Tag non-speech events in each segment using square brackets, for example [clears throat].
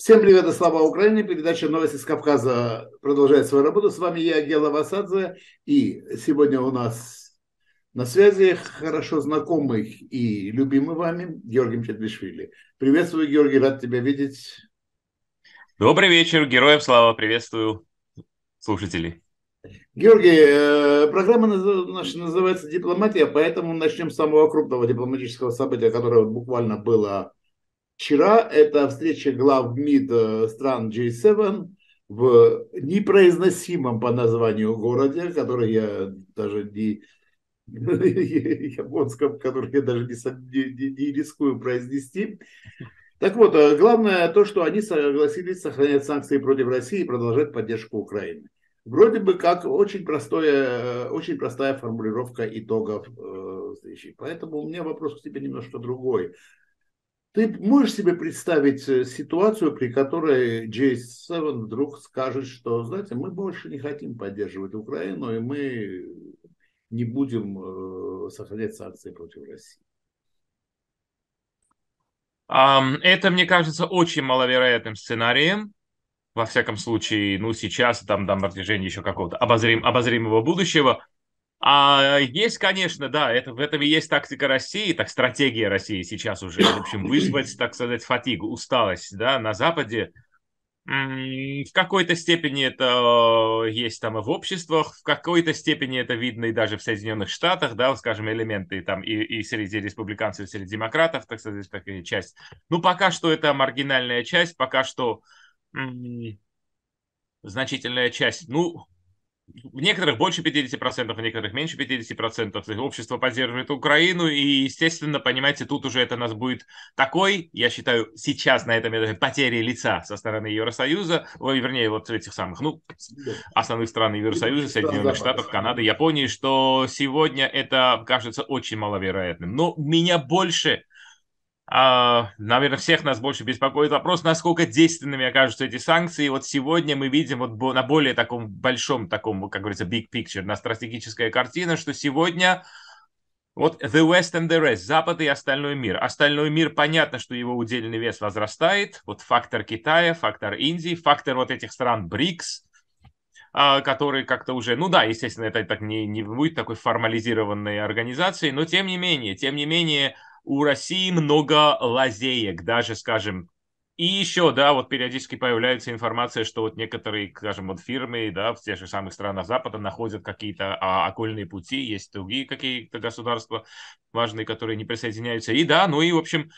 Всем привет, и слава Украине. Передача «Новости с Кавказа» продолжает свою работу. С вами я, Гела Васадзе. И сегодня у нас на связи хорошо знакомый и любимый вами Георгий Чедвишвили. Приветствую, Георгий, рад тебя видеть. Добрый вечер, героям слава, приветствую слушателей. Георгий, э, программа наша называется «Дипломатия», поэтому начнем с самого крупного дипломатического события, которое буквально было Вчера это встреча глав МИД э, стран G7 в непроизносимом по названию городе, который я даже не [laughs] японском, который я даже не, не, не рискую произнести. Так вот, э, главное то, что они согласились сохранять санкции против России и продолжать поддержку Украины. Вроде бы как очень, простое, э, очень простая формулировка итогов э, встречи. Поэтому у меня вопрос к тебе немножко другой. Ты можешь себе представить э, ситуацию, при которой J7 вдруг скажет, что, знаете, мы больше не хотим поддерживать Украину, и мы не будем э, сохранять санкции против России? Это, мне кажется, очень маловероятным сценарием. Во всяком случае, ну, сейчас, там, на протяжении еще какого-то обозрим, обозримого будущего. А есть, конечно, да, это, в этом и есть тактика России, так стратегия России сейчас уже, в общем, вызвать, так сказать, фатигу, усталость, да, на Западе. В какой-то степени это э, есть там и в обществах, в какой-то степени это видно и даже в Соединенных Штатах, да, скажем, элементы там и, и среди республиканцев, и среди демократов, так сказать, такая часть. Ну, пока что это маргинальная часть, пока что значительная часть, ну, в некоторых больше 50%, в некоторых меньше 50%. Общество поддерживает Украину, и, естественно, понимаете, тут уже это нас будет такой, я считаю, сейчас на этом этапе потери лица со стороны Евросоюза, ой, вернее, вот этих самых, ну, основных стран Евросоюза, Соединенных Штатов, Канады, Японии, что сегодня это кажется очень маловероятным. Но меня больше а, Наверное, всех нас больше беспокоит вопрос, насколько действенными окажутся эти санкции. Вот сегодня мы видим вот на более таком большом, таком, как говорится, big picture, на стратегическая картина, что сегодня вот the West and the rest, Запад и остальной мир. Остальной мир, понятно, что его удельный вес возрастает. Вот фактор Китая, фактор Индии, фактор вот этих стран БРИКС, а, которые как-то уже, ну да, естественно, это так не, не будет такой формализированной организацией, но тем не менее, тем не менее, у России много лазеек, даже, скажем, и еще, да, вот периодически появляется информация, что вот некоторые, скажем, вот фирмы, да, в тех же самых странах Запада находят какие-то а, окольные пути, есть другие какие-то государства важные, которые не присоединяются. И да, ну и, в общем,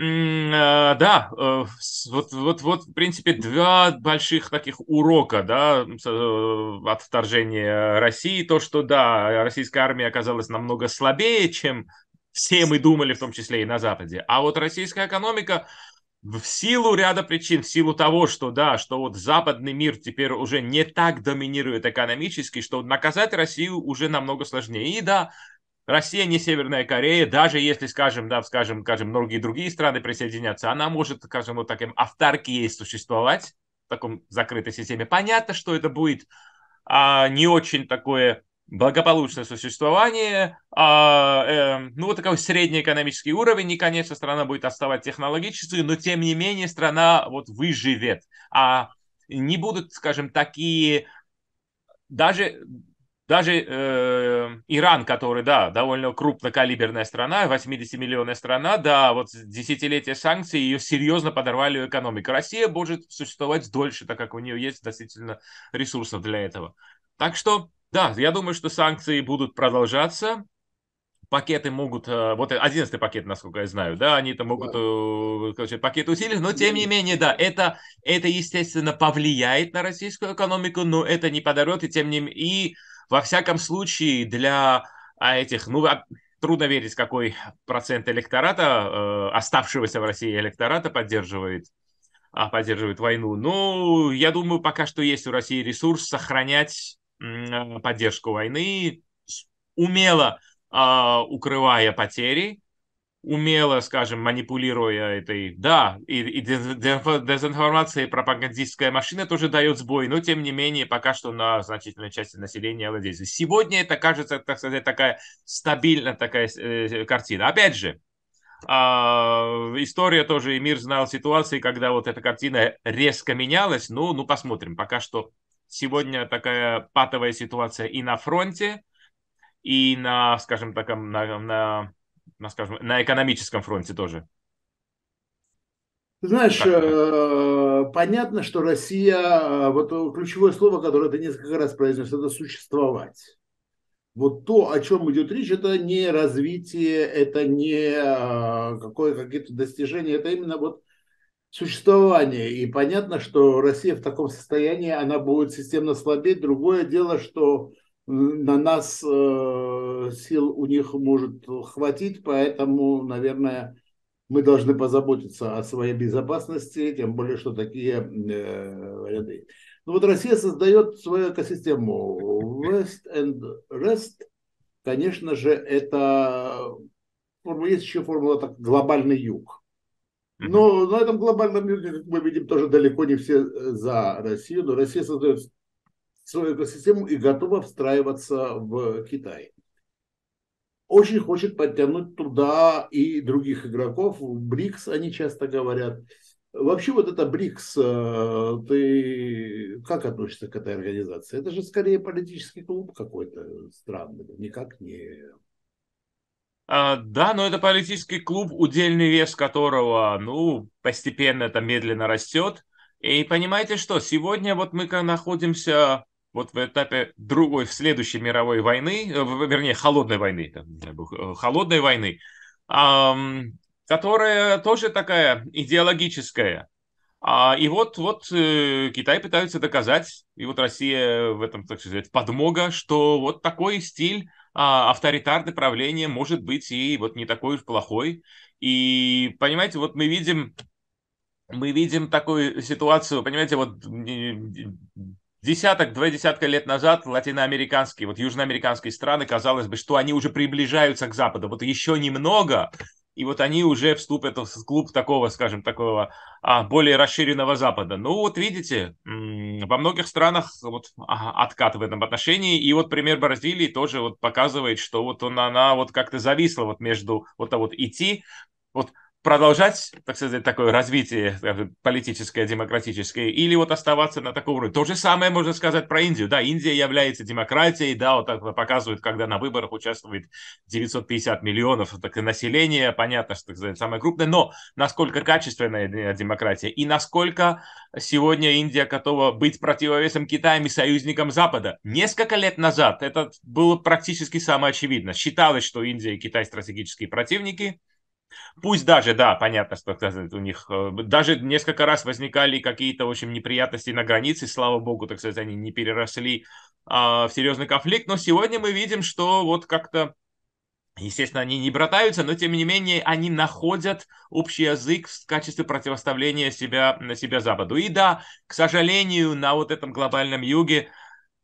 э, да, э, вот, вот, вот, в принципе, два больших таких урока, да, э, от вторжения России, то, что, да, российская армия оказалась намного слабее, чем все мы думали, в том числе и на Западе. А вот российская экономика в силу ряда причин, в силу того, что да, что вот западный мир теперь уже не так доминирует экономически, что наказать Россию уже намного сложнее. И да, Россия не Северная Корея, даже если, скажем, да, скажем, скажем, многие другие страны присоединятся, она может, скажем, вот таким автаркией существовать в таком закрытой системе. Понятно, что это будет а, не очень такое благополучное существование, а, э, ну, вот такой средний экономический уровень, и, конечно, страна будет оставать технологической, но, тем не менее, страна вот выживет, а не будут, скажем, такие, даже, даже э, Иран, который, да, довольно крупнокалиберная страна, 80-миллионная страна, да, вот десятилетия санкций ее серьезно подорвали экономику. Россия может существовать дольше, так как у нее есть достаточно ресурсов для этого. Так что да, я думаю, что санкции будут продолжаться. Пакеты могут, э, вот одиннадцатый пакет, насколько я знаю, да, они там могут, да. Э, короче, пакет усилить, но тем не менее, да, это, это, естественно, повлияет на российскую экономику, но это не подорвет, и тем не менее, и во всяком случае для а, этих, ну, а, трудно верить, какой процент электората, э, оставшегося в России электората поддерживает а, поддерживает войну. Но ну, я думаю, пока что есть у России ресурс сохранять Э, поддержку войны, умело э, укрывая потери, умело, скажем, манипулируя этой, да, и, и дезинформация и пропагандистская машина тоже дает сбой, но тем не менее пока что на значительной части населения владеет. Сегодня это кажется, так сказать, такая стабильная такая э, картина. Опять же, э, история тоже и мир знал ситуации, когда вот эта картина резко менялась, ну, ну посмотрим, пока что сегодня такая патовая ситуация и на фронте, и на, скажем так, на, на, на, скажем, на экономическом фронте тоже. знаешь, э, понятно, что Россия, э, вот ключевое слово, которое ты несколько раз произнес, это существовать. Вот то, о чем идет речь, это не развитие, это не э, какое, какие-то достижения, это именно вот существования. И понятно, что Россия в таком состоянии, она будет системно слабеть. Другое дело, что на нас э, сил у них может хватить, поэтому, наверное, мы должны позаботиться о своей безопасности, тем более, что такие э, ряды. Ну вот Россия создает свою экосистему. West and Rest, конечно же, это э, есть еще формула так, глобальный юг но на этом глобальном мире, как мы видим, тоже далеко не все э, за Россию. Но Россия создает свою экосистему и готова встраиваться в Китай. Очень хочет подтянуть туда и других игроков. БРИКС они часто говорят. Вообще вот это БРИКС, э, ты как относишься к этой организации? Это же скорее политический клуб какой-то э, странный, никак не а, да, но это политический клуб, удельный вес которого, ну, постепенно это медленно растет. И понимаете что, сегодня вот мы находимся вот в этапе другой, в следующей мировой войны, э, вернее, холодной войны, э, холодной войны, которая тоже такая идеологическая. А, и вот, вот э, Китай пытается доказать, и вот Россия в этом, так сказать, подмога, что вот такой стиль а, авторитарное правление может быть и вот не такой уж плохой. И, понимаете, вот мы видим, мы видим такую ситуацию, понимаете, вот десяток, два десятка лет назад латиноамериканские, вот южноамериканские страны, казалось бы, что они уже приближаются к Западу. Вот еще немного, и вот они уже вступят в клуб такого, скажем, такого а, более расширенного Запада. Ну вот видите, во многих странах вот откат в этом отношении, и вот пример Бразилии тоже вот показывает, что вот он, она вот как-то зависла вот между вот, а вот идти, вот продолжать, так сказать, такое развитие политическое, демократическое, или вот оставаться на таком уровне. То же самое можно сказать про Индию. Да, Индия является демократией, да, вот так показывает, когда на выборах участвует 950 миллионов так и населения, понятно, что, так сказать, самое крупное, но насколько качественная демократия и насколько сегодня Индия готова быть противовесом Китаем и союзником Запада. Несколько лет назад это было практически самое очевидно. Считалось, что Индия и Китай стратегические противники, Пусть даже, да, понятно, что у них э, даже несколько раз возникали какие-то, в общем, неприятности на границе, слава богу, так сказать, они не переросли а, в серьезный конфликт, но сегодня мы видим, что вот как-то Естественно, они не братаются, но тем не менее они находят общий язык в качестве противоставления себя, на себя Западу. И да, к сожалению, на вот этом глобальном юге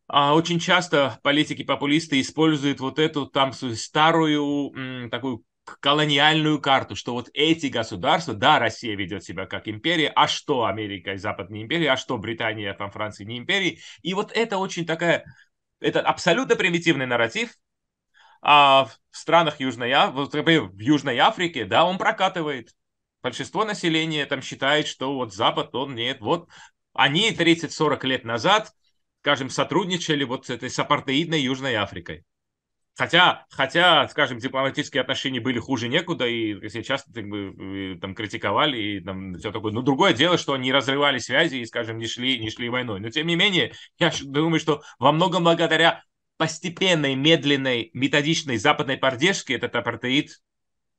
а, очень часто политики-популисты используют вот эту там старую такую колониальную карту, что вот эти государства, да, Россия ведет себя как империя, а что Америка и Запад не империя, а что Британия, там, Франция не империи. И вот это очень такая, это абсолютно примитивный нарратив, а в странах Южной, а, э, в Южной Африке, да, он прокатывает. Большинство населения там считает, что вот Запад, он нет. Вот они 30-40 лет назад, скажем, сотрудничали вот с этой с Южной Африкой. Хотя, хотя, скажем, дипломатические отношения были хуже некуда, и все часто как бы, э, там критиковали и там все такое. Но другое дело, что они разрывали связи и, скажем, не шли, не шли войной. Но тем не менее, я думаю, что во многом благодаря постепенной, медленной, методичной западной поддержке этот апартеид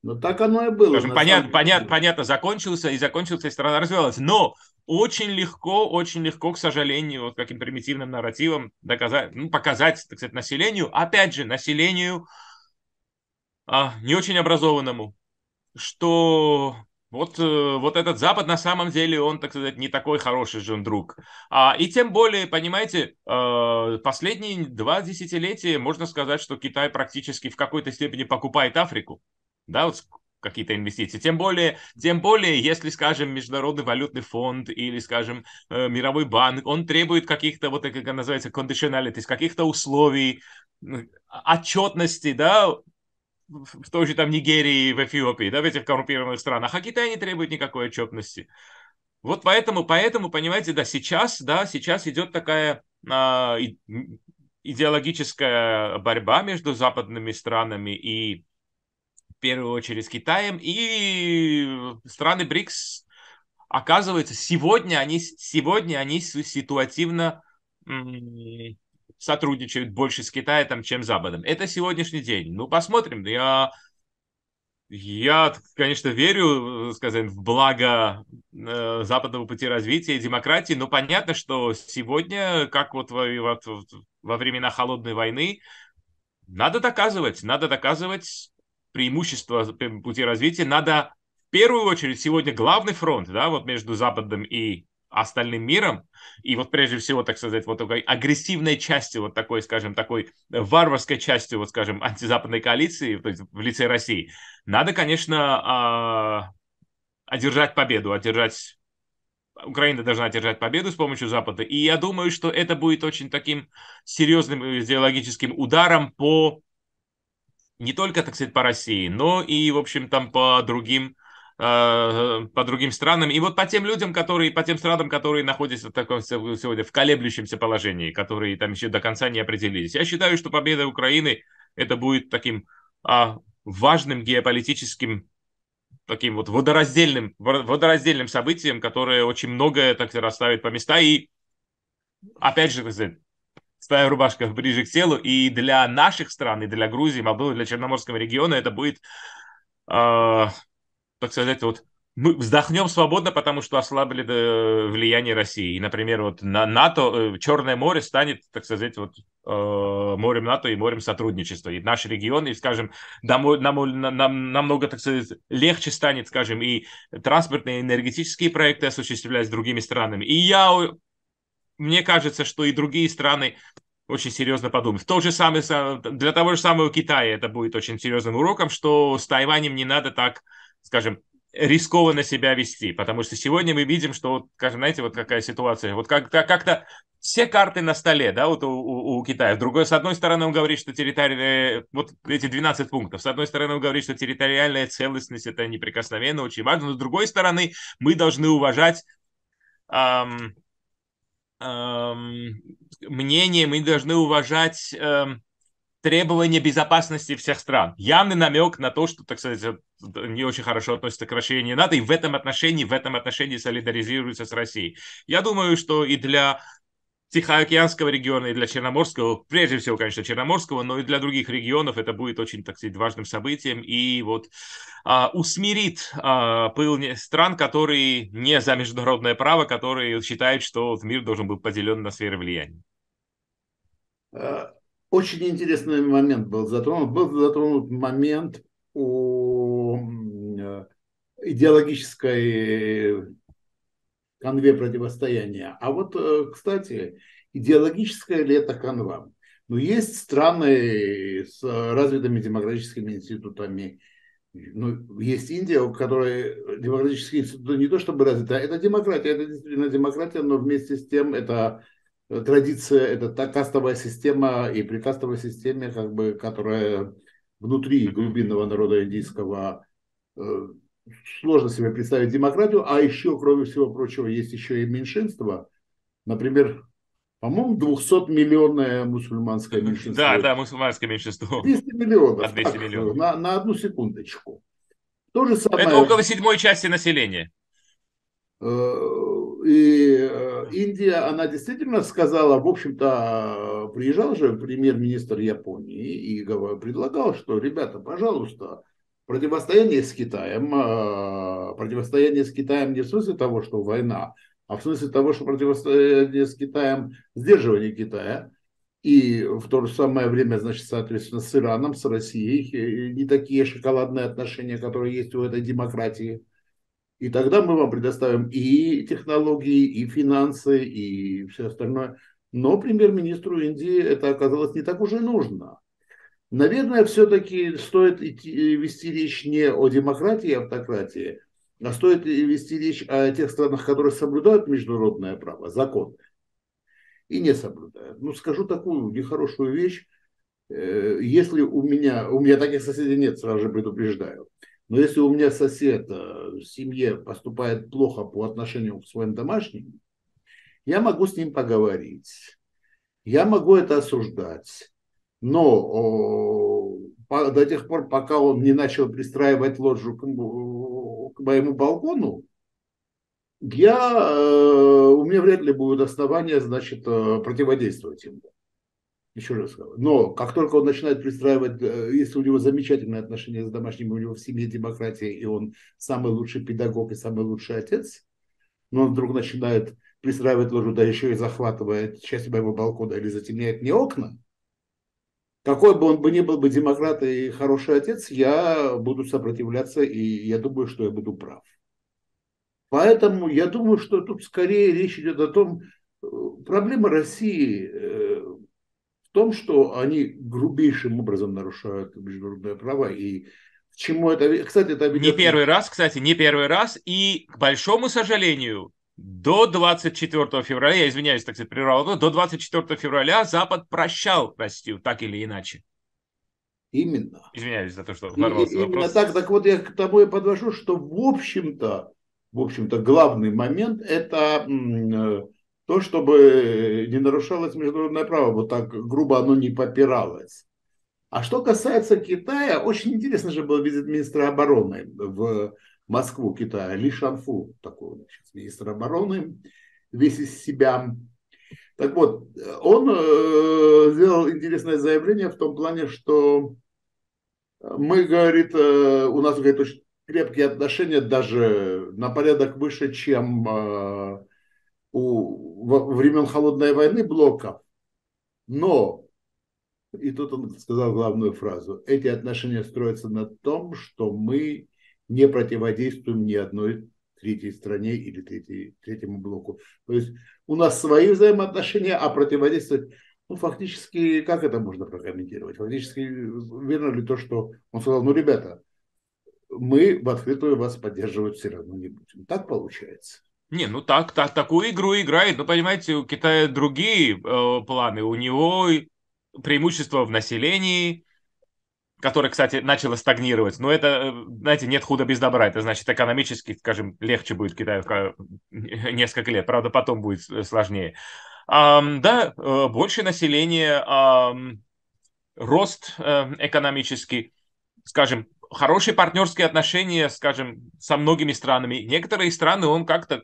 ну так оно и было. Скажем, понятно, понятно, понятно, закончился и закончился, и страна развивалась. Но очень легко, очень легко, к сожалению, вот каким примитивным нарративом доказать, ну, показать, так сказать, населению, опять же, населению а, не очень образованному, что вот, э, вот этот Запад на самом деле, он, так сказать, не такой хороший же друг. А, и тем более, понимаете, э, последние два десятилетия можно сказать, что Китай практически в какой-то степени покупает Африку. Да, вот какие-то инвестиции. Тем более, тем более, если, скажем, Международный валютный фонд или, скажем, э, Мировой банк, он требует каких-то, вот как называется, conditionalities, каких-то условий, отчетности, да, в той же там Нигерии, в Эфиопии, да, в этих коррумпированных странах. А Китай не требует никакой отчетности. Вот поэтому, поэтому, понимаете, да, сейчас, да, сейчас идет такая а, идеологическая борьба между западными странами и в первую очередь с Китаем. И страны БРИКС, оказывается, сегодня они, сегодня они ситуативно сотрудничают больше с Китаем, там, чем с Западом. Это сегодняшний день. Ну, посмотрим. Я, я конечно, верю, э, скажем, в благо э, западного пути развития и демократии, но понятно, что сегодня, как вот во, во, во времена холодной войны, надо доказывать, надо доказывать преимущества пути развития, надо в первую очередь сегодня главный фронт, да, вот между Западом и остальным миром, и вот прежде всего, так сказать, вот такой агрессивной части, вот такой, скажем, такой варварской частью вот, скажем, антизападной коалиции то есть в лице России, надо, конечно, а, одержать победу, одержать Украина должна одержать победу с помощью Запада. И я думаю, что это будет очень таким серьезным идеологическим ударом по не только, так сказать, по России, но и, в общем, там по другим э, по другим странам. И вот по тем людям, которые, по тем странам, которые находятся в таком сегодня в колеблющемся положении, которые там еще до конца не определились. Я считаю, что победа Украины это будет таким а, важным геополитическим таким вот водораздельным, водораздельным событием, которое очень многое так расставит по места и опять же, так сказать, ставим рубашка ближе к телу. И для наших стран, и для Грузии, Молдовы, для Черноморского региона это будет, э, так сказать, вот мы вздохнем свободно, потому что ослабили э, влияние России. И, например, вот на НАТО, э, Черное море станет, так сказать, вот, э, морем НАТО и морем сотрудничества. И наш регион, и, скажем, нам, нам, нам, намного, так сказать, легче станет, скажем, и транспортные, и энергетические проекты осуществлять с другими странами. И я мне кажется, что и другие страны очень серьезно подумать. То же самое для того же самого Китая это будет очень серьезным уроком, что с Тайванем не надо так, скажем, рискованно себя вести, потому что сегодня мы видим, что, скажем, знаете, вот какая ситуация, вот как-то как все карты на столе, да, вот у, у, у Китая. Другой, с одной стороны, он говорит, что территориальная, вот эти 12 пунктов, с одной стороны, он говорит, что территориальная целостность это неприкосновенно, очень важно, но с другой стороны, мы должны уважать Эм, мнение, мы должны уважать эм, требования безопасности всех стран. Явный намек на то, что, так сказать, не очень хорошо относится к расширению НАТО, и в этом отношении, в этом отношении солидаризируется с Россией. Я думаю, что и для Тихоокеанского региона и для Черноморского, прежде всего, конечно, Черноморского, но и для других регионов это будет очень, так сказать, важным событием и вот а, усмирит а, пыл стран, которые не за международное право, которые считают, что мир должен быть поделен на сферы влияния. А, очень интересный момент был затронут. Был затронут момент о э, идеологической конве противостояния. А вот, э, кстати, идеологическая ли это конва? Но ну, есть страны с э, развитыми демократическими институтами. Ну, есть Индия, у которой демократические институты не то чтобы развиты, а это демократия, это действительно демократия, но вместе с тем это э, традиция, это та кастовая система, и при кастовой системе, как бы, которая внутри глубинного народа индийского сложно себе представить демократию, а еще, кроме всего прочего, есть еще и меньшинство. Например, по-моему, 200-миллионное мусульманское меньшинство. Да, да, мусульманское меньшинство. 200 миллионов. 200 так, миллионов. На, на одну секундочку. То же самое... Это около седьмой части населения. Э, и э, Индия, она действительно сказала, в общем-то, приезжал же премьер-министр Японии и предлагал, что, ребята, пожалуйста, противостояние с Китаем, а, противостояние с Китаем не в смысле того, что война, а в смысле того, что противостояние с Китаем, сдерживание Китая, и в то же самое время, значит, соответственно, с Ираном, с Россией, не такие шоколадные отношения, которые есть у этой демократии. И тогда мы вам предоставим и технологии, и финансы, и все остальное. Но премьер-министру Индии это оказалось не так уже нужно. Наверное, все-таки стоит идти, э, вести речь не о демократии и автократии, а стоит вести речь о тех странах, которые соблюдают международное право, законы, и не соблюдают. Ну, скажу такую нехорошую вещь. Э, если у меня, у меня таких соседей нет, сразу же предупреждаю. Но если у меня сосед э, в семье поступает плохо по отношению к своим домашним, я могу с ним поговорить, я могу это осуждать, но э, по, до тех пор, пока он не начал пристраивать ложу к, к моему балкону, я, э, у меня вряд ли будут основания, значит, э, противодействовать ему. Еще раз говорю. Но как только он начинает пристраивать, если у него замечательные отношения с домашними, у него в семье демократия, и он самый лучший педагог и самый лучший отец, но он вдруг начинает пристраивать ложу, да еще и захватывает часть моего балкона или затемняет мне окна, какой бы он бы ни был бы демократ и хороший отец, я буду сопротивляться, и я думаю, что я буду прав. Поэтому я думаю, что тут скорее речь идет о том, э, проблема России э, в том, что они грубейшим образом нарушают международное право и чему это... Кстати, это ведет... Не первый раз, кстати, не первый раз. И, к большому сожалению, до 24 февраля, я извиняюсь, так сказать, прервал, но до 24 февраля Запад прощал Россию так или иначе. Именно. Извиняюсь за то, что ворвался вопрос. Именно так. Так вот, я к тому и подвожу, что в общем-то, в общем-то, главный момент – это э, то, чтобы не нарушалось международное право, вот так грубо оно не попиралось. А что касается Китая, очень интересно же был визит министра обороны в Москву Китая. Ли Шанфу, такой сейчас министр обороны, весь из себя. Так вот, он э, сделал интересное заявление в том плане, что мы, говорит, э, у нас, говорит, очень крепкие отношения даже на порядок выше, чем э, у времен Холодной войны блока. Но, и тут он сказал главную фразу, эти отношения строятся на том, что мы не противодействуем ни одной третьей стране или третьей, третьему блоку. То есть у нас свои взаимоотношения, а противодействовать, ну, фактически, как это можно прокомментировать? Фактически, верно ли то, что он сказал, ну, ребята, мы в открытую вас поддерживать все равно не будем. Так получается. Не, ну так, так, такую игру играет. Ну, понимаете, у Китая другие э, планы. У него преимущество в населении, который, кстати, начало стагнировать. Но это, э, знаете, нет худа без добра. Это значит, экономически, скажем, легче будет Китаю [laughs] несколько лет. Правда, потом будет э, сложнее. А, да, э, больше населения, а, рост экономический, скажем, хорошие партнерские отношения, скажем, со многими странами. Некоторые страны он как-то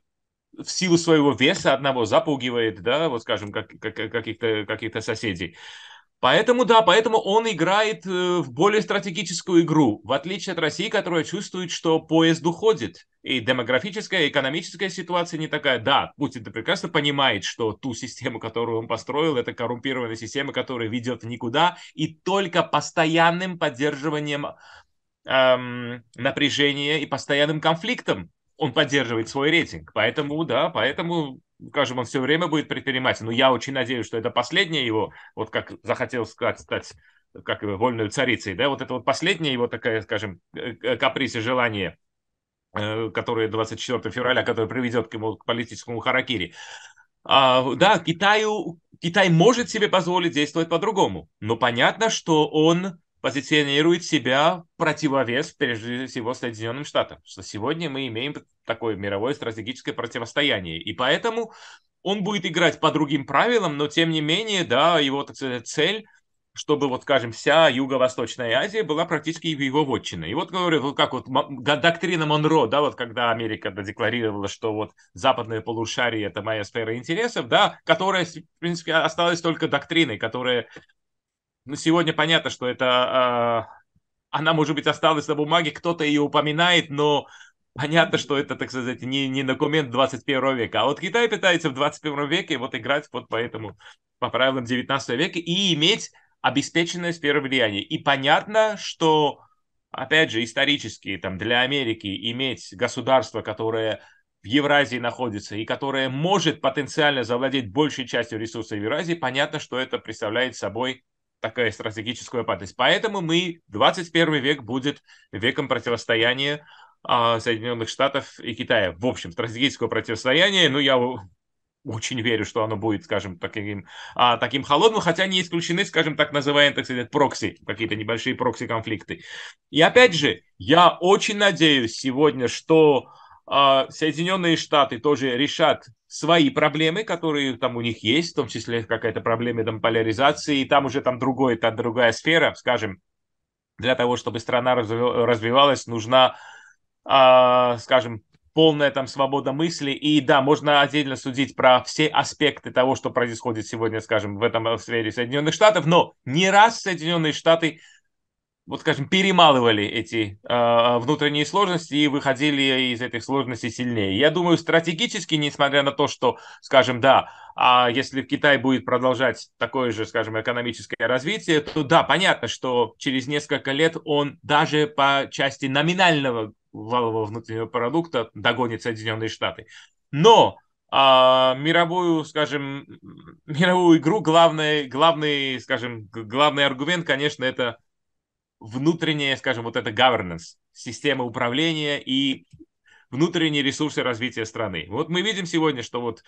в силу своего веса одного запугивает, да, вот скажем, как, как, каких-то каких соседей. Поэтому, да, поэтому он играет э, в более стратегическую игру, в отличие от России, которая чувствует, что поезд уходит. И демографическая, и экономическая ситуация не такая. Да, Путин прекрасно понимает, что ту систему, которую он построил, это коррумпированная система, которая ведет никуда, и только постоянным поддерживанием эм, напряжения и постоянным конфликтом он поддерживает свой рейтинг. Поэтому, да, поэтому скажем, он все время будет предпринимателем. Но ну, я очень надеюсь, что это последнее его, вот как захотел сказать, стать как вольную царицей, да, вот это вот последнее его такая, скажем, э, э, каприз и желание, э, которое 24 февраля, которое приведет к ему к политическому харакири. А, да, Китаю, Китай может себе позволить действовать по-другому, но понятно, что он позиционирует себя противовес, прежде всего, Соединенным Штатам. Что сегодня мы имеем такое мировое стратегическое противостояние. И поэтому он будет играть по другим правилам, но тем не менее, да, его, так сказать, цель чтобы, вот, скажем, вся Юго-Восточная Азия была практически его вотчиной. И вот, говорю, вот как вот доктрина Монро, да, вот когда Америка декларировала, что вот западное полушарие – это моя сфера интересов, да, которая, в принципе, осталась только доктриной, которая ну, сегодня понятно, что это... Э, она, может быть, осталась на бумаге, кто-то ее упоминает, но понятно, что это, так сказать, не, не документ 21 века. А вот Китай пытается в 21 веке вот играть вот по этому, по правилам 19 века и иметь обеспеченное сферу влияния. И понятно, что, опять же, исторически там, для Америки иметь государство, которое в Евразии находится и которое может потенциально завладеть большей частью ресурсов Евразии, понятно, что это представляет собой такая стратегическая опасность, Поэтому мы, 21 век будет веком противостояния а, Соединенных Штатов и Китая. В общем, стратегического противостояния, ну, я очень верю, что оно будет, скажем, таким, а, таким холодным, хотя не исключены, скажем, так называемые, так сказать, прокси, какие-то небольшие прокси-конфликты. И опять же, я очень надеюсь сегодня, что а Соединенные Штаты тоже решат свои проблемы, которые там у них есть, в том числе какая-то проблема там, поляризации, и там уже там другой, там другая сфера, скажем, для того, чтобы страна развивалась, нужна, э, скажем, полная там свобода мысли. И да, можно отдельно судить про все аспекты того, что происходит сегодня, скажем, в этом в сфере Соединенных Штатов, но не раз Соединенные Штаты вот скажем, перемалывали эти э, внутренние сложности и выходили из этих сложностей сильнее. Я думаю, стратегически, несмотря на то, что, скажем, да, а если Китай будет продолжать такое же, скажем, экономическое развитие, то да, понятно, что через несколько лет он даже по части номинального валового внутреннего продукта догонит Соединенные Штаты. Но а, мировую, скажем, мировую игру главный, главный, скажем, главный аргумент, конечно, это внутренняя, скажем, вот эта governance, система управления и внутренние ресурсы развития страны. Вот мы видим сегодня, что вот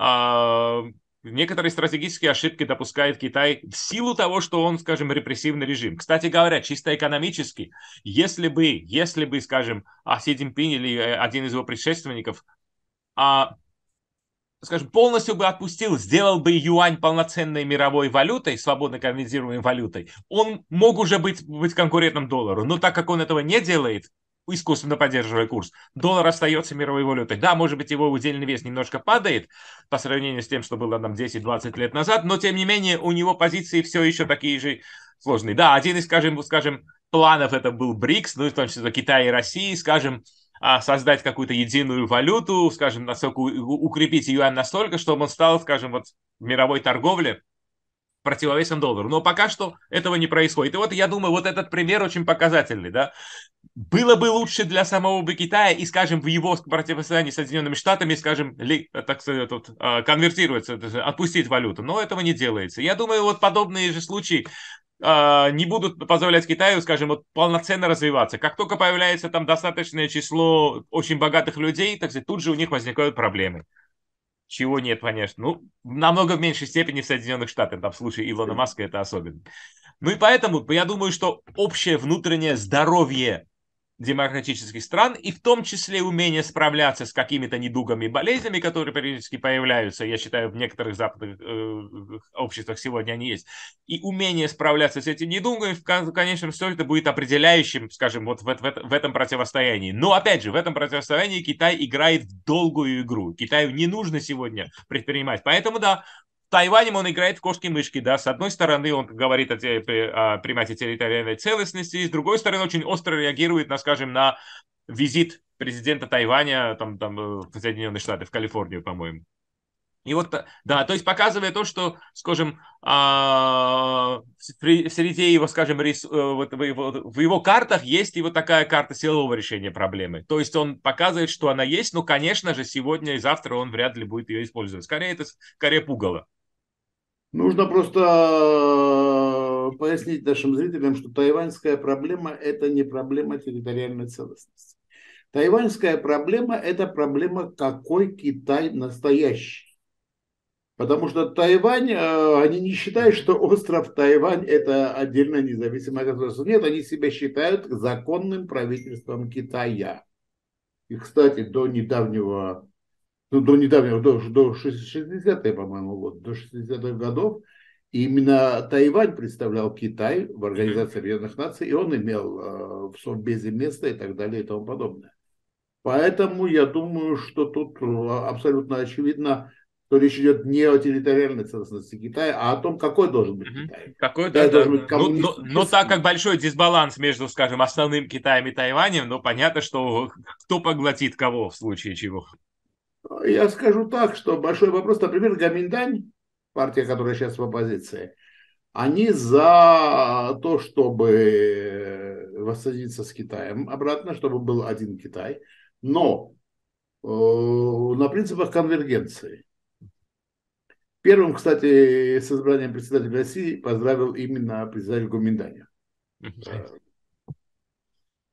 э, некоторые стратегические ошибки допускает Китай в силу того, что он, скажем, репрессивный режим. Кстати говоря, чисто экономически, если бы, если бы, скажем, а, Си Цзиньпинь или э, один из его предшественников а, скажем, полностью бы отпустил, сделал бы юань полноценной мировой валютой, свободно конвертируемой валютой, он мог уже быть, быть конкурентным доллару. Но так как он этого не делает, искусственно поддерживая курс, доллар остается мировой валютой. Да, может быть, его удельный вес немножко падает по сравнению с тем, что было там 10-20 лет назад, но тем не менее у него позиции все еще такие же сложные. Да, один из, скажем, скажем планов это был БРИКС, ну и в том числе Китай и России, скажем, а, создать какую-то единую валюту, скажем, настолько укрепить юань настолько, чтобы он стал, скажем, вот в мировой торговле противовесом доллару. Но пока что этого не происходит. И вот я думаю, вот этот пример очень показательный, да. Было бы лучше для самого бы Китая и, скажем, в его противостоянии с Соединенными Штатами, скажем, ли, так сказать, вот, а, конвертируется, отпустить валюту. Но этого не делается. Я думаю, вот подобные же случаи а, не будут позволять Китаю, скажем, вот полноценно развиваться. Как только появляется там достаточное число очень богатых людей, так сказать, тут же у них возникают проблемы. Чего нет, конечно. Ну, намного в меньшей степени в Соединенных Штатах. Там в случае Илона Маска это особенно. Ну и поэтому я думаю, что общее внутреннее здоровье демократических стран, и в том числе умение справляться с какими-то недугами и болезнями, которые периодически появляются, я считаю, в некоторых западных э, обществах сегодня они есть, и умение справляться с этими недугами, в конечном счете будет определяющим, скажем, вот в, в, в этом противостоянии. Но, опять же, в этом противостоянии Китай играет в долгую игру. Китаю не нужно сегодня предпринимать. Поэтому, да, Тайване, он играет в кошки-мышки, да, с одной стороны он говорит о, о примате территориальной целостности, с другой стороны очень остро реагирует на, скажем, на визит президента Тайваня там, там, э, в Соединенные Штаты, в Калифорнию, по-моему. И вот, да, то есть показывая то, что, скажем, в а, среде его, скажем, рис, э, вот, в, его, в его картах есть и вот такая карта силового решения проблемы. То есть он показывает, что она есть, но, конечно же, сегодня и завтра он вряд ли будет ее использовать. Скорее, это скорее пугало. Нужно просто э, пояснить нашим зрителям, что тайваньская проблема – это не проблема территориальной целостности. Тайваньская проблема – это проблема, какой Китай настоящий. Потому что Тайвань, э, они не считают, что остров Тайвань – это отдельное независимое государство. Нет, они себя считают законным правительством Китая. И, кстати, до недавнего ну, до недавнего, до, до 60-х, по-моему, вот, до 60-х годов, именно Тайвань представлял Китай в Организации Объединенных Наций, и он имел э, в Совбезе место и так далее и тому подобное. Поэтому я думаю, что тут э, абсолютно очевидно, то речь идет не о территориальной целостности Китая, а о том, какой должен быть Китай. Какой да, должен да. быть коммунист... но, но, но так как большой дисбаланс между, скажем, основным Китаем и Тайванем, ну понятно, что кто поглотит кого в случае чего. Я скажу так, что большой вопрос, например, Гаминдань, партия, которая сейчас в оппозиции, они за то, чтобы воссоединиться с Китаем обратно, чтобы был один Китай, но э, на принципах конвергенции. Первым, кстати, с избранием председателя России поздравил именно председатель Гуминданя.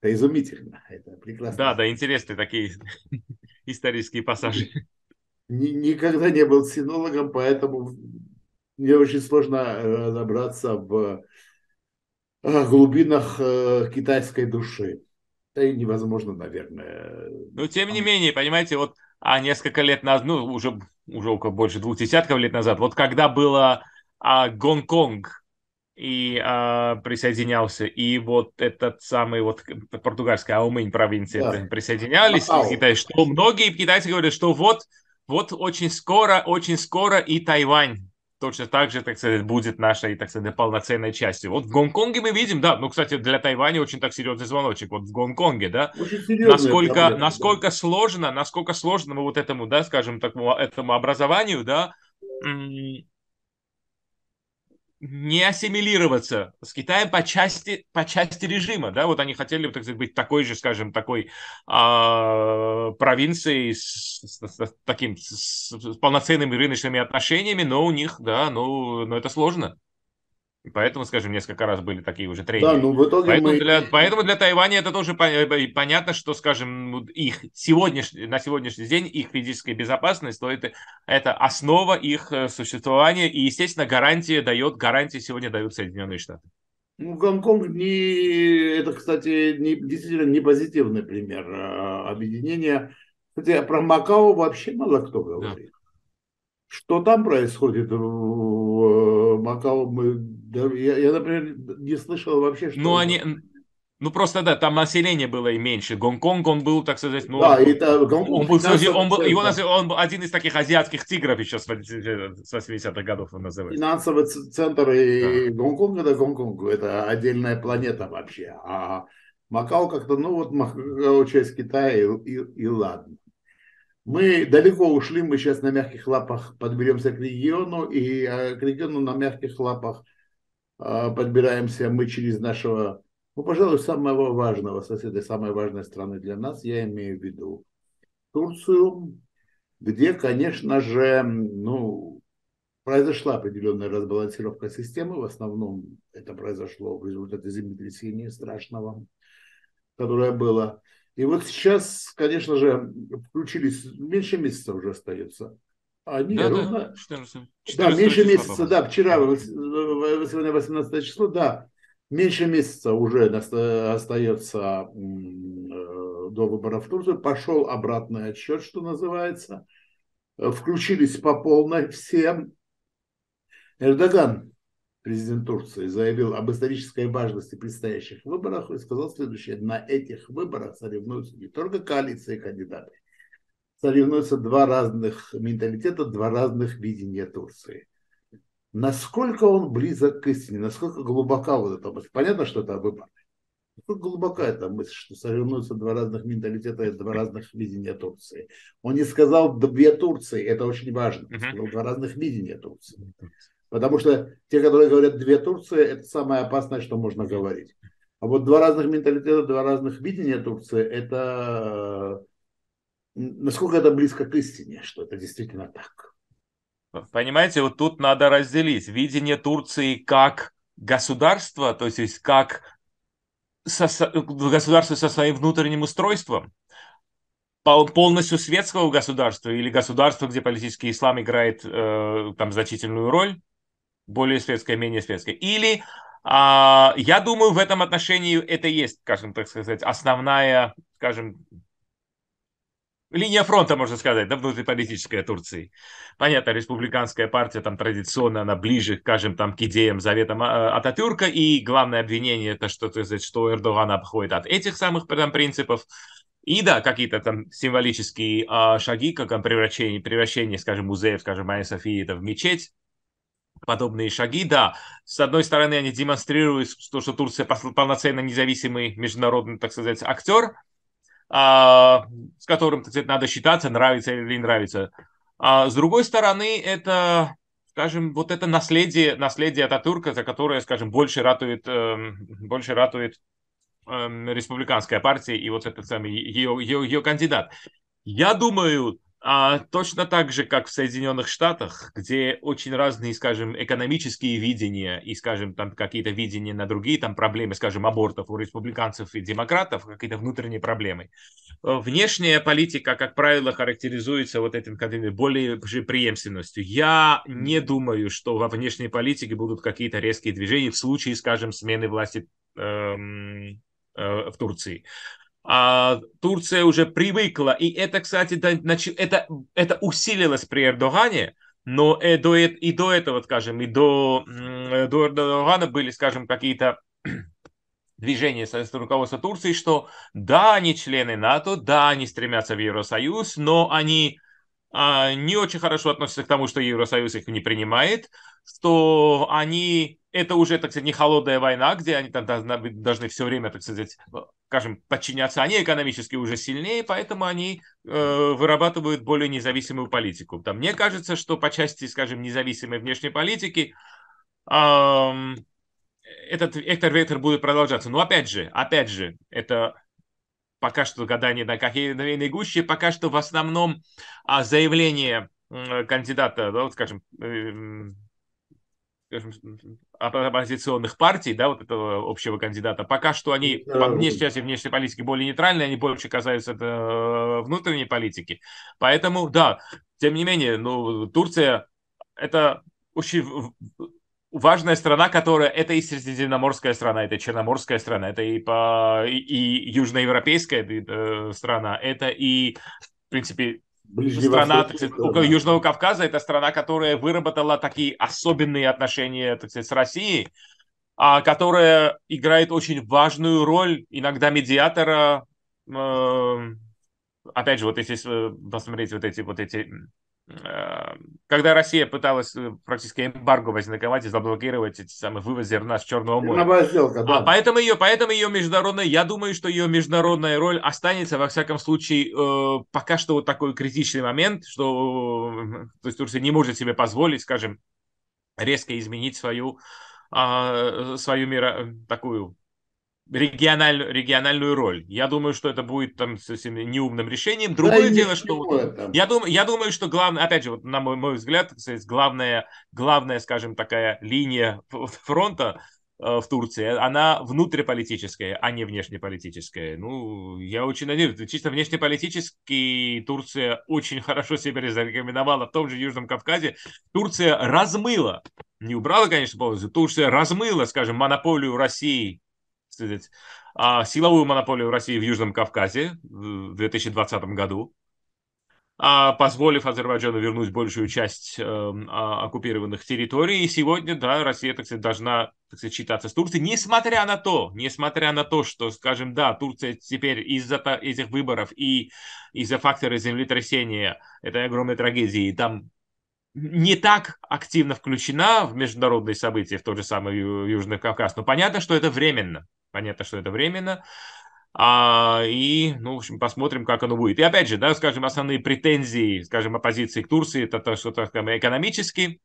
Это изумительно, это прекрасно. Да, да, интересные такие [laughs] исторические пассажи. Никогда не был синологом, поэтому мне очень сложно добраться э, в э, глубинах э, китайской души. Это и невозможно, наверное. Но ну, тем не менее, понимаете, вот а несколько лет назад, ну, уже, уже около больше двух десятков лет назад, вот когда было а, Гонконг, и а, присоединялся. И вот этот самый вот португальская Аумынь провинция да. присоединялись Ау. Китай, что многие китайцы говорят, что вот, вот очень скоро, очень скоро и Тайвань точно так же, так сказать, будет нашей, так сказать, полноценной частью. Вот в Гонконге мы видим, да, ну, кстати, для Тайваня очень так серьезный звоночек, вот в Гонконге, да, насколько, проблема, насколько да. сложно, насколько сложно мы вот этому, да, скажем так, этому образованию, да, не ассимилироваться с Китаем по части, по части режима, да, вот они хотели, так сказать, быть такой же, скажем, такой э, провинцией с, с, с таким с, с полноценными рыночными отношениями, но у них, да, ну, но это сложно. Поэтому, скажем, несколько раз были такие уже тренинги. Да, ну в итоге поэтому, мы... для, поэтому для Тайваня это тоже э, понятно, что, скажем, их сегодняш... на сегодняшний день их физическая безопасность, то это, это основа их э, существования. И, естественно, гарантия дает, гарантии сегодня дают Соединенные Штаты. Ну, Гонконг не... Это, кстати, не, действительно не позитивный пример а, объединения. Хотя про Макао вообще мало кто говорит. Да. Что там происходит в Макао? Я, я, например, не слышал вообще, что... Ну, они... Ну, просто, да, там население было и меньше. Гонконг, он был, так сказать... Ну, да, это Гонконг... Он был, он был, его, он был один из таких азиатских тигров еще с 80-х годов он называется. Финансовый центр и да. Гонконг – это Гонконг, это отдельная планета вообще. А Макао как-то, ну, вот Макао, часть Китая, и, и, и ладно. Мы далеко ушли, мы сейчас на мягких лапах подберемся к региону, и а, к региону на мягких лапах а, подбираемся мы через нашего, ну, пожалуй, самого важного соседа, самой важной страны для нас, я имею в виду Турцию, где, конечно же, ну, произошла определенная разбалансировка системы. В основном это произошло в результате землетрясения страшного, которое было. И вот сейчас, конечно же, включились, меньше месяца уже остается. Они да, ровно... да, да, меньше числа, месяца, да, вчера, сегодня 18 число, да, меньше месяца уже остается э, до выборов в Турцию. Пошел обратный отсчет, что называется. Э, включились по полной всем. Эрдоган президент Турции, заявил об исторической важности предстоящих выборов и сказал следующее. На этих выборах соревнуются не только коалиции и кандидаты, соревнуются два разных менталитета, два разных видения Турции. Насколько он близок к истине, насколько глубока вот эта мысль. Понятно, что это выборы. Насколько глубока эта мысль, что соревнуются два разных менталитета и два разных видения Турции. Он не сказал две Турции, это очень важно. Он сказал два разных видения Турции. Потому что те, которые говорят «две Турции», это самое опасное, что можно говорить. А вот два разных менталитета, два разных видения Турции, это э, насколько это близко к истине, что это действительно так. Понимаете, вот тут надо разделить видение Турции как государства, то есть как со, государство со своим внутренним устройством, полностью светского государства или государства, где политический ислам играет э, там значительную роль, более светская, менее светская. Или а, я думаю, в этом отношении это есть, скажем так сказать, основная, скажем, линия фронта, можно сказать, да, внутриполитическая Турции. Понятно, республиканская партия там традиционно, она ближе, скажем, там к идеям, заветам а, Ататюрка, и главное обвинение это, что, то сказать, что Эрдоган обходит от этих самых там принципов. И да, какие-то там символические а, шаги, как там, превращение, превращение, скажем, музеев, скажем, Майя Софии это в мечеть, подобные шаги, да. С одной стороны, они демонстрируют то, что Турция полноценно независимый международный, так сказать, актер, а, с которым, так сказать, надо считаться, нравится или не нравится. А с другой стороны, это, скажем, вот это наследие, наследие Ататурка, за которое, скажем, больше ратует, эм, больше ратует эм, республиканская партия и вот этот самый ее, ее, ее кандидат. Я думаю, а, точно так же, как в Соединенных Штатах, где очень разные, скажем, экономические видения и, скажем, там какие-то видения на другие там проблемы, скажем, абортов у республиканцев и демократов, какие-то внутренние проблемы. Э, внешняя политика, как правило, характеризуется вот этим более же преемственностью. Я не думаю, что во внешней политике будут какие-то резкие движения в случае, скажем, смены власти эм, э, в Турции а, Турция уже привыкла. И это, кстати, да, нач... это, это усилилось при Эрдогане, но и э, до, э, и до этого, скажем, и до, до Эрдогана были, скажем, какие-то [clears throat] движение со стороны руководства Турции, что да, они члены НАТО, да, они стремятся в Евросоюз, но они а, не очень хорошо относятся к тому, что Евросоюз их не принимает, что они это уже, так сказать, не холодная война, где они там должны, все время, так сказать, скажем, подчиняться. Они экономически уже сильнее, поэтому они э, вырабатывают более независимую политику. Там, мне кажется, что по части, скажем, независимой внешней политики э, этот вектор-вектор будет продолжаться. Но опять же, опять же, это пока что гадание на кофейной гуще, пока что в основном а, заявление кандидата, да, вот, скажем, э, скажем, оппозиционных партий, да, вот этого общего кандидата, пока что они ну, да. по внешней части внешней политики более нейтральны, они больше касаются это, внутренней политики. Поэтому, да, тем не менее, ну, Турция – это очень важная страна, которая это и средиземноморская страна, это черноморская страна, это и, по, и, и южноевропейская э, страна, это и, в принципе, страна Востока, сказать, да. Южного Кавказа это страна, которая выработала такие особенные отношения так сказать, с Россией, а которая играет очень важную роль иногда медиатора. Э, опять же, вот если э, посмотреть вот эти вот эти Э, когда Россия пыталась э, практически эмбарго возниковать и заблокировать эти самые вывоз зерна с Черного моря. Сделка, а да. а поэтому ее, поэтому ее международная, я думаю, что ее международная роль останется, во всяком случае, э, пока что вот такой критичный момент, что то есть Турция не может себе позволить, скажем, резко изменить свою, а, свою мира, такую региональную, региональную роль. Я думаю, что это будет там совсем неумным решением. Другое да дело, что вот, я, думаю, я думаю, что главное, опять же, вот на мой, мой взгляд, кстати, главная, главная, скажем, такая линия фронта э, в Турции, она внутриполитическая, а не внешнеполитическая. Ну, я очень надеюсь, чисто внешнеполитически Турция очень хорошо себя зарекомендовала в том же Южном Кавказе. Турция размыла, не убрала, конечно, полностью, Турция размыла, скажем, монополию России сказать, а, силовую монополию в России в Южном Кавказе в 2020 году, а, позволив Азербайджану вернуть большую часть эм, а, оккупированных территорий. И сегодня, да, Россия, так сказать, должна так сказать, считаться с Турцией, несмотря на то, несмотря на то, что, скажем, да, Турция теперь из-за этих выборов и из-за фактора землетрясения, этой огромной трагедии, там не так активно включена в международные события, в тот же самый Южный Кавказ. Но понятно, что это временно. Понятно, что это временно. А, и, ну, в общем, посмотрим, как оно будет. И опять же, да, скажем, основные претензии, скажем, оппозиции к Турции, это то, что, так экономически.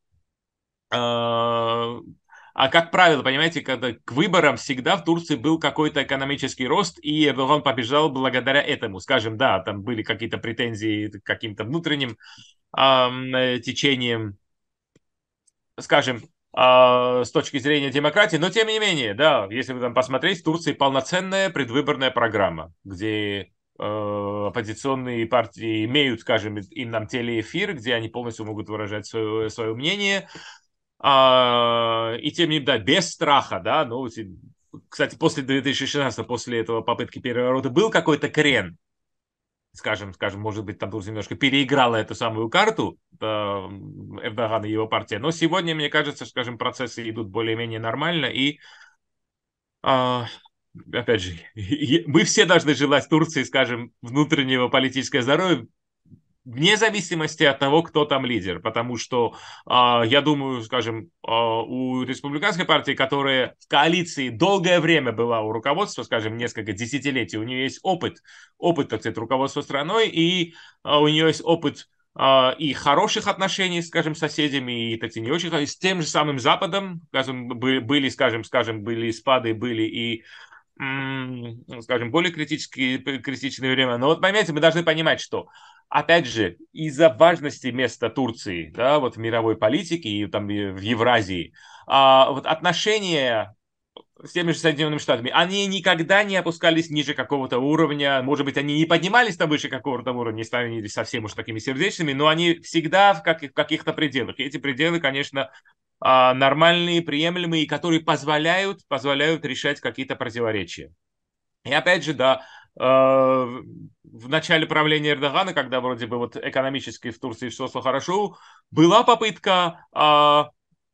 А, а как правило, понимаете, когда к выборам всегда в Турции был какой-то экономический рост, и Эрдоган побежал благодаря этому. Скажем, да, там были какие-то претензии к каким-то внутренним Э, течением, скажем, а, с точки зрения демократии, но тем не менее, да, если вы там посмотреть, в Турции полноценная предвыборная программа, где э, оппозиционные партии имеют, скажем, им нам телеэфир, где они полностью могут выражать свое, свое мнение. А, и тем не менее, да, без страха, да, ну, кстати, после 2016, после этого попытки переворота был какой-то крен скажем, скажем, может быть, там Турция немножко переиграла эту самую карту э, Эрдогана и его партия, но сегодня, мне кажется, скажем, процессы идут более-менее нормально, и а, опять же, [laughs] мы все должны желать Турции, скажем, внутреннего политического здоровья, вне зависимости от того, кто там лидер, потому что э, я думаю, скажем, э, у республиканской партии, которая в коалиции долгое время была у руководства, скажем, несколько десятилетий, у нее есть опыт, опыт, так сказать, руководства страной, и э, у нее есть опыт и хороших отношений, скажем, с соседями, и так и не очень, и с тем же самым Западом, скажем, были, скажем, скажем, были спады, были и скажем, более критические, критичные времена. Но вот, понимаете, мы должны понимать, что опять же, из-за важности места Турции да, вот в мировой политике и там в Евразии, а, вот отношения с теми же Соединенными Штатами, они никогда не опускались ниже какого-то уровня, может быть, они не поднимались там выше какого-то уровня, не становились совсем уж такими сердечными, но они всегда в, как- в каких-то пределах. И эти пределы, конечно, а, нормальные, приемлемые, которые позволяют, позволяют решать какие-то противоречия. И опять же, да, Э, в начале правления Эрдогана, когда вроде бы вот экономически в Турции все шло хорошо, была попытка э,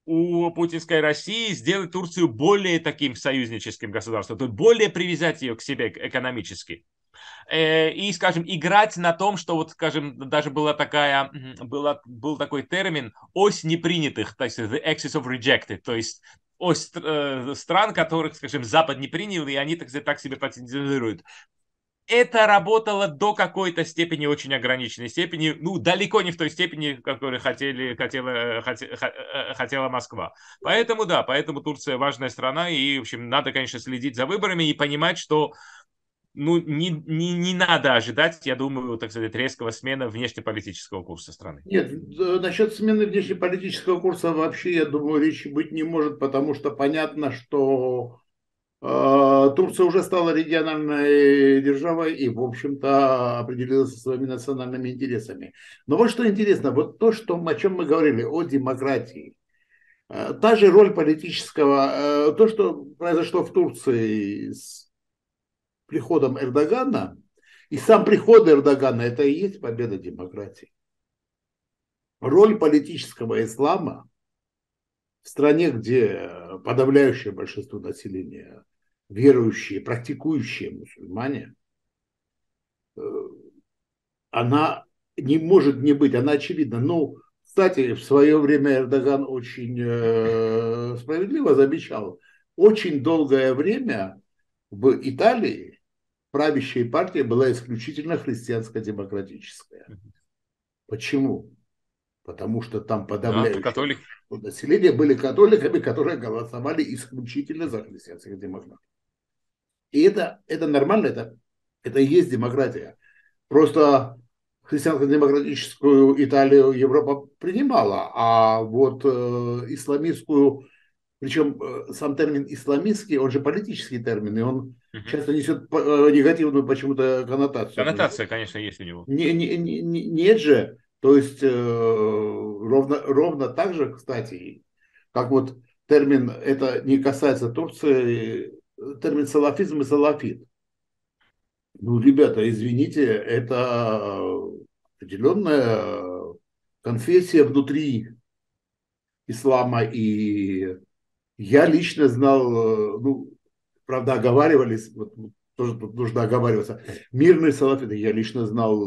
у путинской России сделать Турцию более таким союзническим государством, то есть более привязать ее к себе экономически. Э, и, скажем, играть на том, что вот, скажем, даже была такая, была, был такой термин «ось непринятых», то есть «the axis of rejected», то есть ось э, стран, которых, скажем, Запад не принял, и они, так сказать, так себе претендируют это работало до какой-то степени, очень ограниченной степени, ну, далеко не в той степени, которой хотели, хотела, хоте, э, хотела Москва. Поэтому, да, поэтому Турция важная страна, и, в общем, надо, конечно, следить за выборами и понимать, что ну, не, не, не надо ожидать, я думаю, так сказать, резкого смена внешнеполитического курса страны. Нет, э, насчет смены внешнеполитического курса вообще, я думаю, речи быть не может, потому что понятно, что а, Турция уже стала региональной державой и, в общем-то, определилась со своими национальными интересами. Но вот что интересно, вот то, что, о чем мы говорили, о демократии, а, та же роль политического, а, то, что произошло в Турции с приходом Эрдогана, и сам приход Эрдогана, это и есть победа демократии. Роль политического ислама в стране, где подавляющее большинство населения верующие, практикующие мусульмане, э, она не может не быть, она очевидна. Но, ну, кстати, в свое время Эрдоган очень э, справедливо замечал, очень долгое время в Италии правящая партия была исключительно христианско-демократическая. Почему? Потому что там подавляющее да, население были католиками, которые голосовали исключительно за христианских демократов. И это, это нормально, это, это и есть демократия. Просто христианско-демократическую Италию Европа принимала, а вот э, исламистскую, причем э, сам термин исламистский, он же политический термин, и он угу. часто несет э, негативную почему-то коннотацию. Коннотация, конечно, есть у него. Не, не, не, нет же, то есть э, ровно, ровно так же, кстати, как вот термин «это не касается Турции», термин салафизм и салафит. Ну, ребята, извините, это определенная конфессия внутри ислама. И я лично знал, ну, правда, оговаривались, вот, тоже тут нужно оговариваться, мирные салафиты. Я лично знал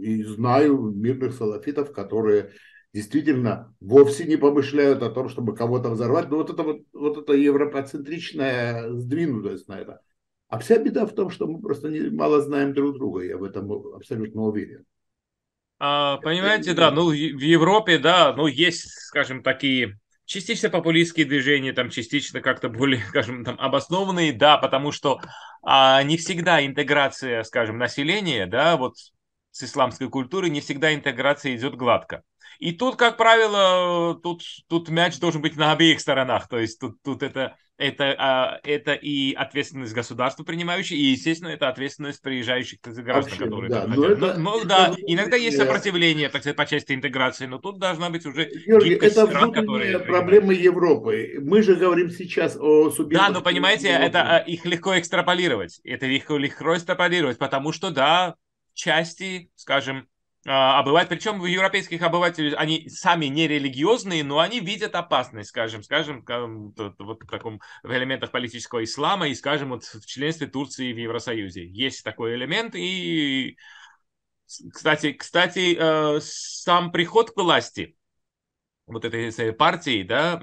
и знаю мирных салафитов, которые действительно вовсе не помышляют о том, чтобы кого-то взорвать. Но ну, вот это вот, вот это европоцентричная сдвинутость на это. А вся беда в том, что мы просто не, мало знаем друг друга, я в этом абсолютно уверен. А, понимаете, это... да, ну в Европе, да, ну есть, скажем, такие частично популистские движения, там частично как-то более, [laughs] скажем, там обоснованные, да, потому что а, не всегда интеграция, скажем, населения, да, вот с исламской культурой не всегда интеграция идет гладко. И тут, как правило, тут, тут мяч должен быть на обеих сторонах. То есть тут, тут это, это, а, это и ответственность государства принимающей, и, естественно, это ответственность приезжающих граждан, Вообще, которые... Да, но ну это, но, ну, ну это, да это, иногда есть сопротивление, так сказать, по части интеграции, но тут должна быть уже э, Георгий, это стран, которые... проблемы Европы. Мы же говорим сейчас о субъектах... Да, но, понимаете, Европы. это их легко экстраполировать. Это легко, легко экстраполировать, потому что, да, части, скажем, а, обывать. Причем в европейских обывателей, они сами не религиозные, но они видят опасность, скажем, скажем, вот в таком в элементах политического ислама и, скажем, вот в членстве Турции в Евросоюзе. Есть такой элемент, и кстати, кстати, э, сам приход к власти вот этой партии, да,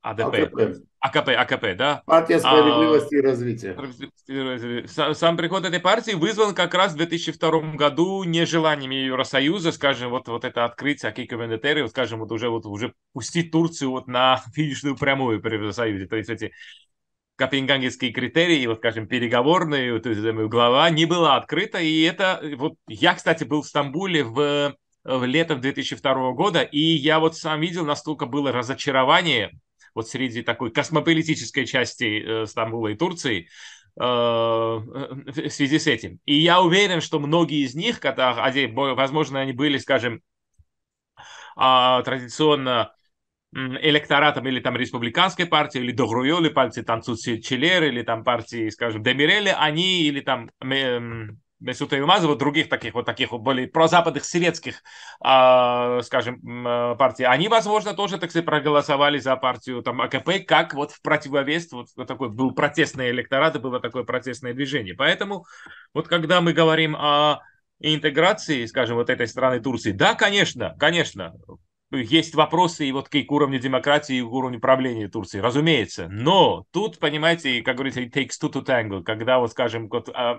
АДП, АДП. АКП, АКП, да? Партия а, справедливости а, и развития. Сам приход этой партии вызван как раз в 2002 году нежеланием Евросоюза, скажем, вот, вот это открытие Акика Вендетери, вот, скажем, вот уже, вот, уже пустить Турцию вот на финишную [laughs] прямую при Евросоюзе. То есть эти копенгагенские критерии, вот, скажем, переговорные, то есть, глава не была открыта, и это, вот, я, кстати, был в Стамбуле в, в летом 2002 года, и я вот сам видел, настолько было разочарование вот среди такой космополитической части э, Стамбула и Турции э, э, в связи с этим. И я уверен, что многие из них, когда, возможно, они были, скажем, а, традиционно электоратом или там республиканской партии, или Догруё, или партии Танцуци Челер, или там партии, скажем, Демирели, они или там Месута Юмазова, других таких вот таких вот более прозападных советских, э, а, скажем, э, партий, они, возможно, тоже, так сказать, проголосовали за партию там АКП, как вот в противовес, вот такой был протестный электорат, и было такое протестное движение. Поэтому вот когда мы говорим о интеграции, скажем, вот этой страны Турции, да, конечно, конечно, есть вопросы и вот к уровню демократии, и к уровню правления Турции, разумеется. Но тут, понимаете, как говорится, it takes two to tango, когда, вот скажем, вот, а,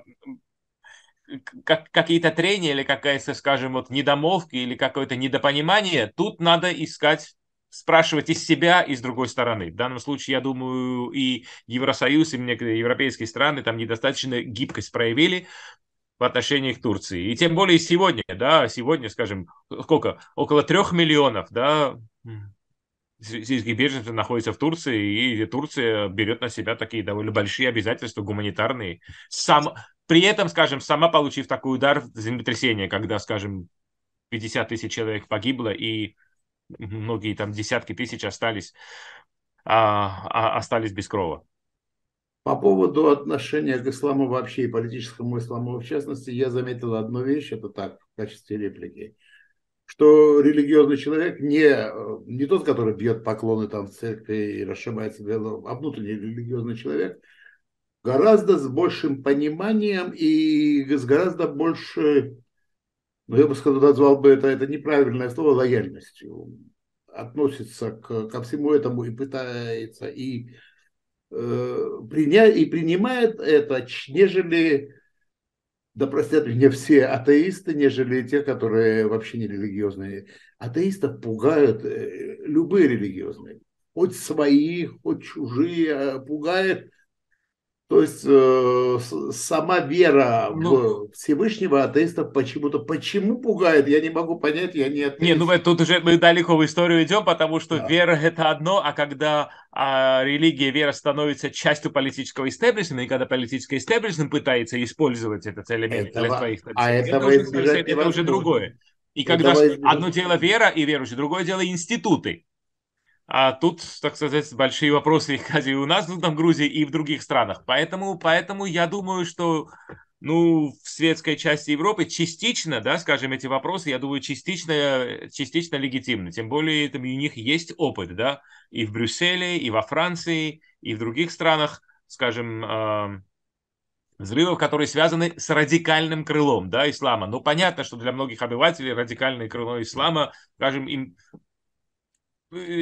как, какие-то трения или какая-то, скажем, вот недомовки или какое-то недопонимание, тут надо искать спрашивать из себя и с другой стороны. В данном случае, я думаю, и Евросоюз, и некоторые европейские страны там недостаточно гибкость проявили в отношении к Турции. И тем более сегодня, да, сегодня, скажем, сколько? Около трех миллионов, да, сирийских беженцев находится в Турции, и Турция берет на себя такие довольно большие обязательства гуманитарные. Сам, при этом, скажем, сама получив такой удар землетрясения, когда, скажем, 50 тысяч человек погибло и многие там десятки тысяч остались, а, а, остались без крова. По поводу отношения к исламу вообще и политическому исламу в частности, я заметил одну вещь, это так, в качестве реплики, что религиозный человек не, не тот, который бьет поклоны там в церкви и расшибается, а внутренний религиозный человек – гораздо с большим пониманием и с гораздо больше, ну, я бы сказал, назвал бы это, это неправильное слово, лояльностью. Относится к, ко всему этому и пытается, и, э, приня, и принимает это, нежели, да простят меня все атеисты, нежели те, которые вообще не религиозные. Атеистов пугают э, любые религиозные, хоть свои, хоть чужие, а, пугает – то есть э, сама вера ну, в Всевышнего атеистов почему-то, почему пугает, я не могу понять, я не атеист. Не, ну мы, тут уже мы далеко в историю идем, потому что да. вера это одно, а когда а, религия, вера становится частью политического истеблишмента, и когда политический истеблишмент пытается использовать этот элемент этого, для своих целей, а этого это, уже, это уже другое. И когда одно дело вера и верующие, другое дело институты. А тут, так сказать, большие вопросы, [laughs] и у нас ну, там, в Грузии, и в других странах. Поэтому, поэтому я думаю, что ну, в светской части Европы частично, да, скажем, эти вопросы, я думаю, частично, частично легитимны. Тем более там, у них есть опыт, да, и в Брюсселе, и во Франции, и в других странах, скажем, э, взрывов, которые связаны с радикальным крылом, да, ислама. Но ну, понятно, что для многих обывателей радикальное крыло ислама, скажем, им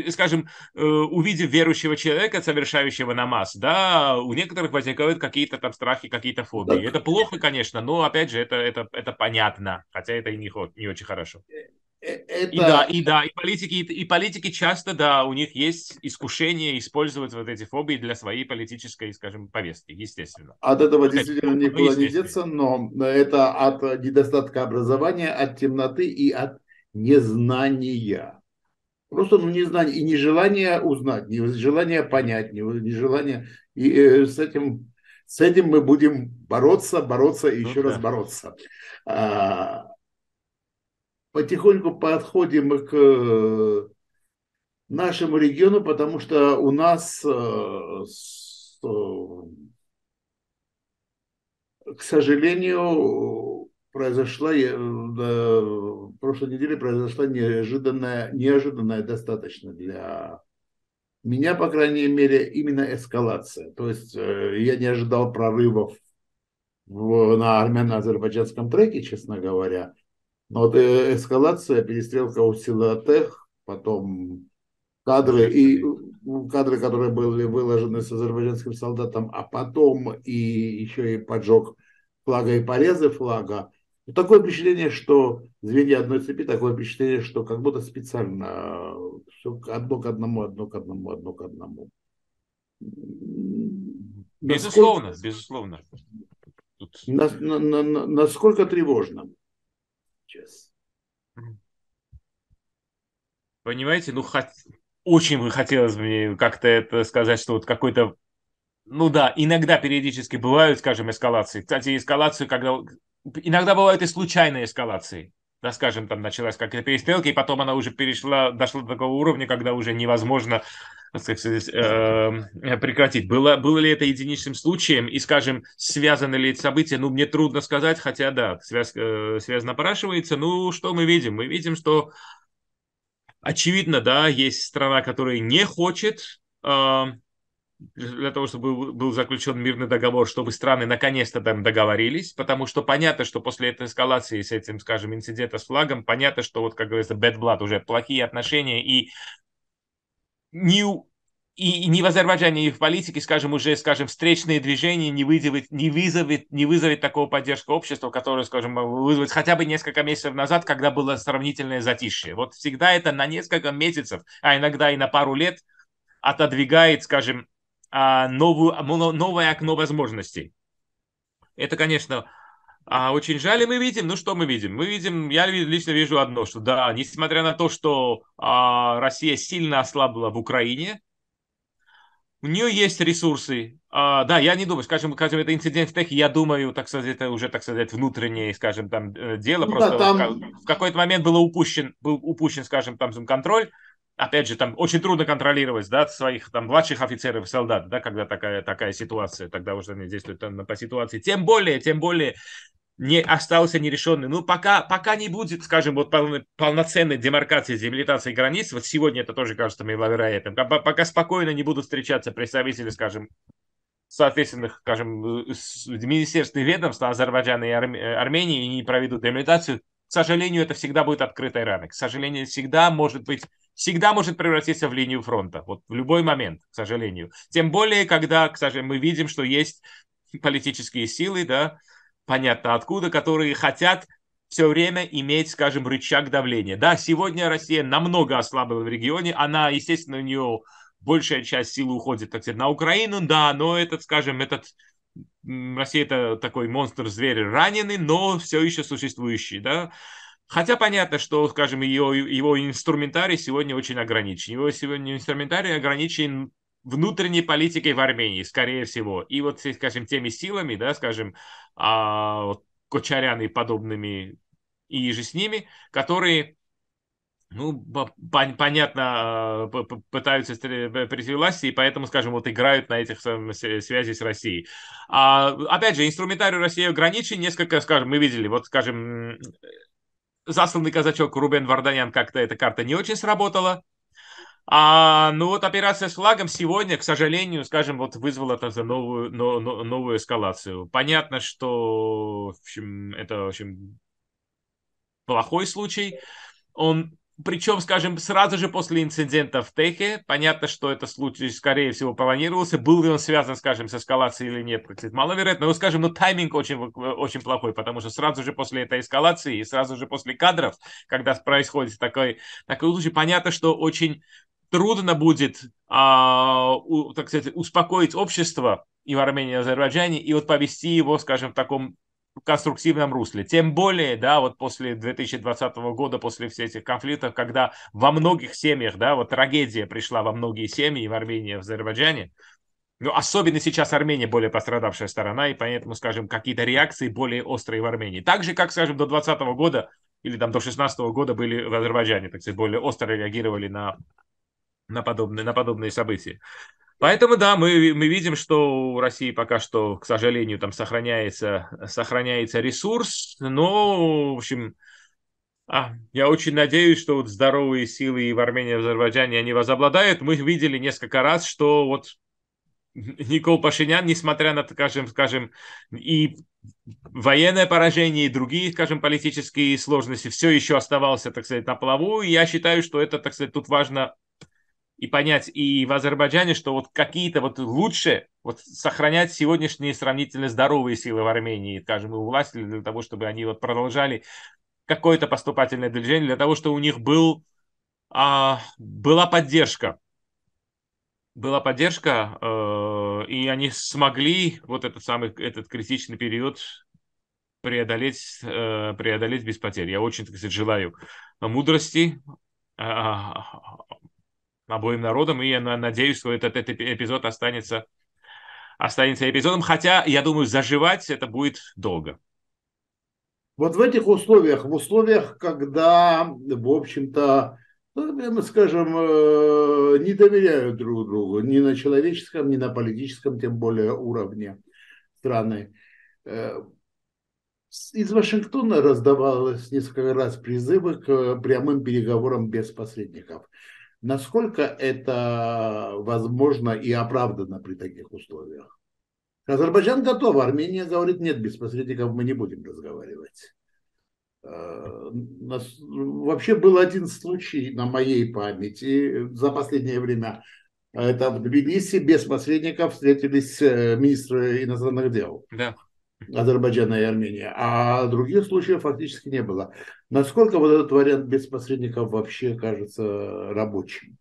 скажем, э, увидев верующего человека, совершающего намаз, да, у некоторых возникают какие-то там страхи, какие-то фобии. Это плохо, конечно, но, опять же, это, это, это понятно, хотя это и не, не очень хорошо. Э, э, это... И да, и да, и политики, и политики часто, да, у них есть искушение использовать вот эти фобии для своей политической, скажем, повестки, естественно. От этого вот действительно это, никуда не ну, деться, но это от недостатка образования, от темноты и от незнания. Просто ну, незнание и нежелание узнать, нежелание понять, нежелание. И э, с, этим, с этим мы будем бороться, бороться и ну еще раз бороться. А, потихоньку подходим к э, нашему региону, потому что у нас, э, э, к сожалению, произошла прошлой неделе произошла неожиданная, неожиданная достаточно для меня, по крайней мере, именно эскалация. То есть э, я не ожидал прорывов в, на армяно-азербайджанском треке, честно говоря. Но вот э, эскалация, перестрелка у Силатех, потом кадры и кадры, которые были выложены с азербайджанским солдатом, а потом и еще и поджог флага и порезы флага. Но такое впечатление, что звенья одной цепи, такое впечатление, что как будто специально все одно к одному, одно к одному, одно к одному. Безусловно, насколько, безусловно. Тут... На, на, на, насколько тревожно сейчас? Понимаете, ну хоть очень бы хотелось мне как-то это сказать, что вот какой-то ну да, иногда периодически бывают, скажем, эскалации. Кстати, эскалацию, когда иногда бывают и случайные эскалации. Да, скажем, там началась какая-то перестрелка, и потом она уже перешла, дошла до такого уровня, когда уже невозможно сказать, э, э, прекратить. Было, было ли это единичным случаем, и, скажем, связаны ли эти события? Ну, мне трудно сказать, хотя, да, связь, э, связь напрашивается. Ну, что мы видим? Мы видим, что, очевидно, да, есть страна, которая не хочет э, для того, чтобы был заключен мирный договор, чтобы страны наконец-то там договорились, потому что понятно, что после этой эскалации с этим, скажем, инцидента с флагом, понятно, что вот, как говорится, bad blood, уже плохие отношения, и не, и не в Азербайджане, и в политике, скажем, уже, скажем, встречные движения не вызовет, не вызовет, не вызовет такого поддержку общества, которое, скажем, вызвать хотя бы несколько месяцев назад, когда было сравнительное затишье. Вот всегда это на несколько месяцев, а иногда и на пару лет отодвигает, скажем, а, новую, а, новое окно возможностей. Это, конечно, а, очень жаль, и мы видим, ну что мы видим? Мы видим, я лично вижу одно, что да, несмотря на то, что а, Россия сильно ослабла в Украине, у нее есть ресурсы. А, да, я не думаю, скажем, скажем, это инцидент в Техе, я думаю, так сказать, это уже, так сказать, внутреннее, скажем, там э, дело. Ну, Просто да, там... в какой-то момент было упущен, был упущен, скажем, там контроль опять же, там очень трудно контролировать, да, своих там младших офицеров солдат, да, когда такая, такая ситуация, тогда уже они действуют там, по ситуации. Тем более, тем более, не остался нерешенный Ну, пока, пока не будет, скажем, вот полноценной демаркации, демилитации границ, вот сегодня это тоже кажется мне маловероятным, пока спокойно не будут встречаться представители, скажем, соответственных, скажем, э, министерств а и ведомств э, Азербайджана и Арм... Армении и не проведут демилитацию, к сожалению, это всегда будет открытая рана. К сожалению, всегда может быть всегда может превратиться в линию фронта. Вот в любой момент, к сожалению. Тем более, когда, к сожалению, мы видим, что есть политические силы, да, понятно откуда, которые хотят все время иметь, скажем, рычаг давления. Да, сегодня Россия намного ослабла в регионе, она, естественно, у нее большая часть силы уходит, так сказать, на Украину, да, но этот, скажем, этот Россия это такой монстр-зверь раненый, но все еще существующий, да, Хотя понятно, что, скажем, ее, его инструментарий сегодня очень ограничен. Его сегодня инструментарий ограничен внутренней политикой в Армении, скорее всего. И вот, скажем, теми силами, да, скажем, а, Кочарян и подобными, и же с ними, которые ну, понятно, а, пытаются прийти власти, и поэтому, скажем, вот играют на этих связях с Россией. А, опять же, инструментарий России ограничен, несколько, скажем, мы видели, вот, скажем, засланный казачок Рубен Варданян как-то эта карта не очень сработала. А, ну вот операция с флагом сегодня, к сожалению, скажем, вот вызвала это за новую, но, но, новую эскалацию. Понятно, что в общем, это в общем, плохой случай. Он причем, скажем, сразу же после инцидента в Техе, понятно, что это случай, скорее всего, планировался. Был ли он связан, скажем, с эскалацией или нет, кстати, маловероятно. Но, ну, скажем, ну, тайминг очень, очень плохой, потому что сразу же после этой эскалации и сразу же после кадров, когда происходит такой, такой случай, понятно, что очень трудно будет, а, у, так сказать, успокоить общество и в Армении, и в Азербайджане, и вот повести его, скажем, в таком конструктивном русле. Тем более, да, вот после 2020 года, после всех этих конфликтов, когда во многих семьях, да, вот трагедия пришла во многие семьи в Армении, в Азербайджане, ну, особенно сейчас Армения более пострадавшая сторона, и поэтому, скажем, какие-то реакции более острые в Армении. Так же, как, скажем, до 2020 года или там до 2016 года были в Азербайджане, так сказать, более остро реагировали на, на, подобные, на подобные события. Поэтому, да, мы, мы видим, что у России пока что, к сожалению, там сохраняется, сохраняется ресурс, но, в общем, а, я очень надеюсь, что вот здоровые силы и в Армении, и в Азербайджане, они возобладают. Мы видели несколько раз, что вот [laughs] Никол Пашинян, несмотря на, скажем, скажем, и военное поражение, и другие, скажем, политические сложности, все еще оставался, так сказать, на плаву. И я считаю, что это, так сказать, тут важно и понять и в Азербайджане, что вот какие-то вот лучше вот сохранять сегодняшние сравнительно здоровые силы в Армении, скажем, и у власти для того, чтобы они вот продолжали какое-то поступательное движение, для того, чтобы у них был, а, была поддержка. Была поддержка, э, и они смогли вот этот самый этот критичный период преодолеть, э, преодолеть без потерь. Я очень, так сказать, желаю мудрости, а, обоим народам, и я надеюсь, что этот, этот эпизод останется, останется эпизодом, хотя, я думаю, заживать это будет долго. Вот в этих условиях, в условиях, когда, в общем-то, ну, скажем, э, не доверяют друг другу ни на человеческом, ни на политическом, тем более уровне страны. Э, из Вашингтона раздавалось несколько раз призывы к э, прямым переговорам без посредников. Насколько это э, возможно и оправдано при таких условиях? Азербайджан готов, Армения говорит, нет, без посредников мы не будем разговаривать. Э, вообще был один случай на моей памяти э, за последнее время. Это в Тбилиси без посредников встретились министры иностранных дел. Да. Азербайджана и Армении, а других случаев фактически не было. Насколько вот этот вариант без посредников вообще кажется рабочим?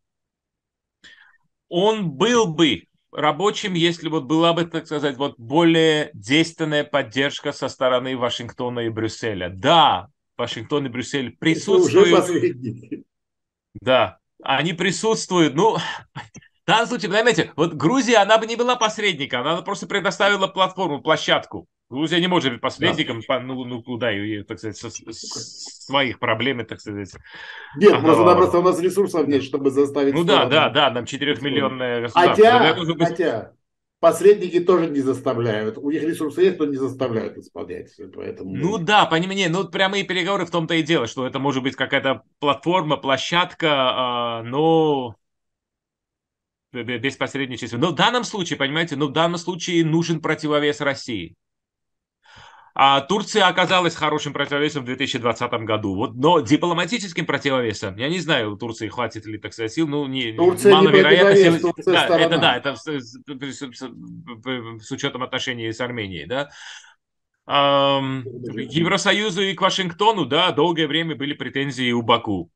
Он был бы рабочим, если вот была бы, так сказать, вот более действенная поддержка со стороны Вашингтона и Брюсселя. Да, Вашингтон и Брюссель присутствуют. Да, они присутствуют. Ну, в [laughs] данном случае, понимаете, вот Грузия, она бы не была посредником, она просто предоставила платформу, площадку. Грузия ну, не может быть посредником, да. ну, ну куда, и, так сказать, со, с, своих проблем, так сказать. Нет, она, просто, она, просто у нас ресурсов нет, чтобы заставить... Ну сторону. да, да, да, нам 4-миллионное государство. Хотя, быть... хотя посредники тоже не заставляют. У них ресурсы есть, но не заставляют исполнять. Поэтому... Ну да, понимание, ну прямые переговоры в том-то и дело, что это может быть какая-то платформа, площадка, а, но без посредничества. Но в данном случае, понимаете, но в данном случае нужен противовес России. А Турция оказалась хорошим противовесом в 2020 году. Вот, но дипломатическим противовесом, я не знаю, у Турции хватит ли, так сказать, сил. Ну, не, Турция маловероятно. Не сил... Турция да, это да, это с, с, с, с учетом отношений с Арменией, да. Эм, Евросоюзу и к Вашингтону, да, долгое время были претензии у Баку.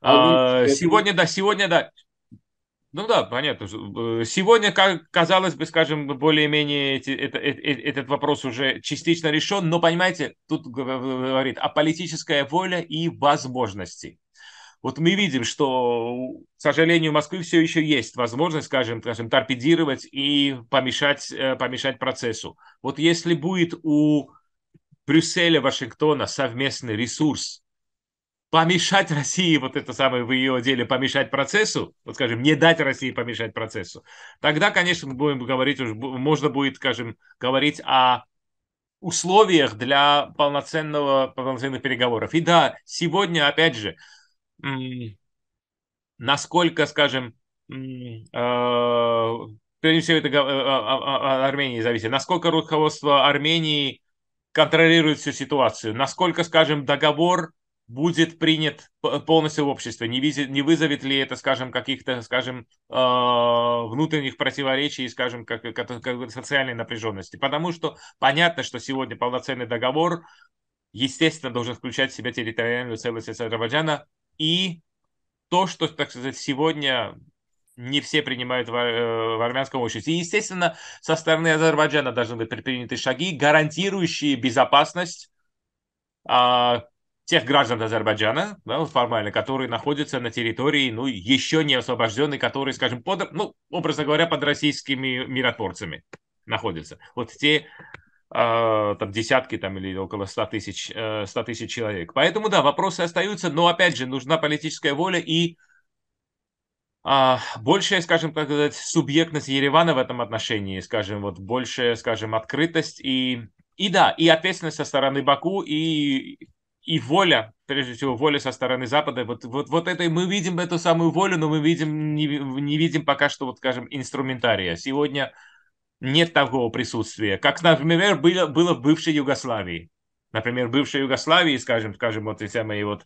А, сегодня, да, сегодня, да, ну да, понятно. Э, сегодня, как казалось бы, скажем, более-менее э, э, этот вопрос уже частично решен, но, понимаете, тут говорит о а политическая воля и возможности. Вот мы видим, что, к сожалению, у Москвы все еще есть возможность, скажем, скажем торпедировать и помешать, помешать процессу. Вот если будет у Брюсселя, Вашингтона совместный ресурс, помешать России, вот это самое в ее деле, помешать процессу, вот скажем, не дать России помешать процессу, тогда, конечно, мы будем говорить, уже, можно будет, скажем, говорить о условиях для полноценного, полноценных переговоров. И да, сегодня, опять же, насколько, скажем, э, прежде всего это от э, а, а, а, Армении зависит, насколько руководство Армении контролирует всю ситуацию, насколько, скажем, договор будет принят полностью в обществе? Не, визит, не вызовет ли это, скажем, каких-то, скажем, э, внутренних противоречий, скажем, как, как, как социальной напряженности? Потому что понятно, что сегодня полноценный договор, естественно, должен включать в себя территориальную целостность Азербайджана и то, что, так сказать, сегодня не все принимают в, э, в армянском обществе. И, естественно, со стороны Азербайджана должны быть предприняты шаги, гарантирующие безопасность а, тех граждан Азербайджана, да, формально, которые находятся на территории, ну, еще не освобожденной, которые, скажем, под, ну, образно говоря, под российскими миротворцами находятся. Вот те э, там десятки там или около 100 тысяч, э, 100 тысяч человек. Поэтому, да, вопросы остаются, но, опять же, нужна политическая воля и а, большая, скажем, как сказать, субъектность Еревана в этом отношении, скажем, вот большая, скажем, открытость и и да, и ответственность со стороны Баку, и и воля, прежде всего, воля со стороны Запада. Вот, вот, вот этой мы видим эту самую волю, но мы видим, не, не видим пока что, вот, скажем, инструментария. Сегодня нет такого присутствия, как, например, было, было в бывшей Югославии. Например, в бывшей Югославии, скажем, скажем, вот эти мои вот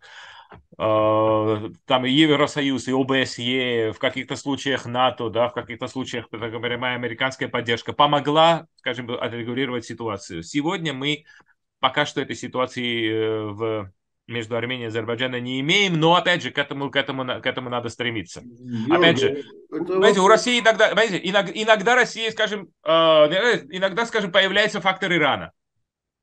э, там и Евросоюз, и ОБСЕ, в каких-то случаях НАТО, да, в каких-то случаях, так говоря, американская поддержка помогла, скажем, отрегулировать ситуацию. Сегодня мы пока что этой ситуации э, в между Арменией и Азербайджаном не имеем, но опять же к этому к этому к этому надо стремиться. Юрий, опять же, знаете, у России иногда, знаете, иногда, иногда Россия, скажем, э, иногда, скажем, появляется фактор Ирана,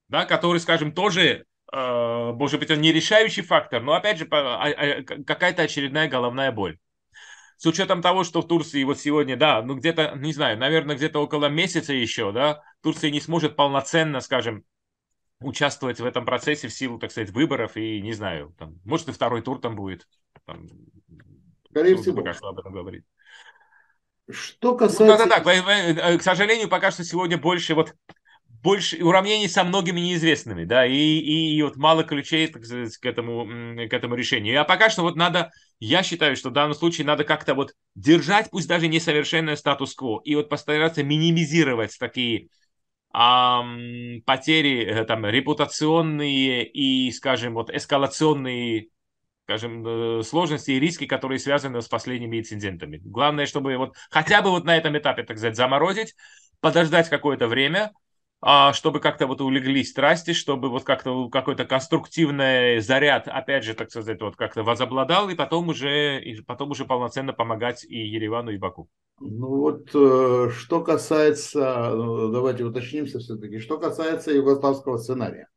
да, который, скажем, тоже э, может быть он не решающий фактор, но опять же а, а, какая-то очередная головная боль. С учетом того, что в Турции вот сегодня, да, ну где-то, не знаю, наверное, где-то около месяца еще, да, Турция не сможет полноценно, скажем, участвовать в этом процессе в силу, так сказать, выборов и, не знаю, там, может, и второй тур там будет. Там, Скорее всего. Пока что об этом говорить. Что ну, касается... Ну, да, да, да. К сожалению, пока что сегодня больше вот больше уравнений со многими неизвестными, да, и, и, и вот мало ключей так сказать, к, этому, к этому решению. А пока что вот надо, я считаю, что в данном случае надо как-то вот держать, пусть даже несовершенное статус-кво, и вот постараться минимизировать такие, а потери э, там репутационные и, скажем, вот эскалационные скажем, э, сложности и риски, которые связаны с последними инцидентами. Главное, чтобы вот хотя бы вот на этом этапе, так сказать, заморозить, подождать какое-то время, а, чтобы как-то вот улеглись страсти, чтобы вот как-то какой-то конструктивный заряд, опять же, так сказать, вот как-то возобладал, и потом уже, и потом уже полноценно помогать и Еревану, и Баку. Ну вот, э, что касается, ну, давайте уточнимся все-таки, что касается югославского сценария.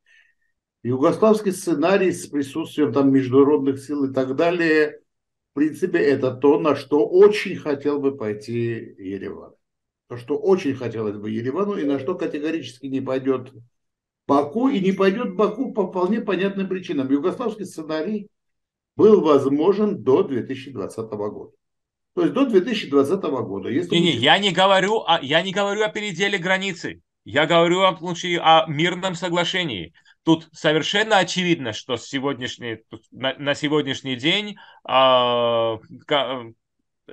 Югославский сценарий с присутствием там международных сил и так далее, в принципе, это то, на что очень хотел бы пойти Ереван то, что очень хотелось бы Еревану, и на что категорически не пойдет Баку, и не пойдет Баку по вполне понятным причинам. Югославский сценарий был возможен до 2020 года. То есть до 2020 года. Если не, не, я не говорю, о, я не говорю о переделе границы. Я говорю о случае о мирном соглашении. Тут совершенно очевидно, что сегодняшний, на, на сегодняшний день э,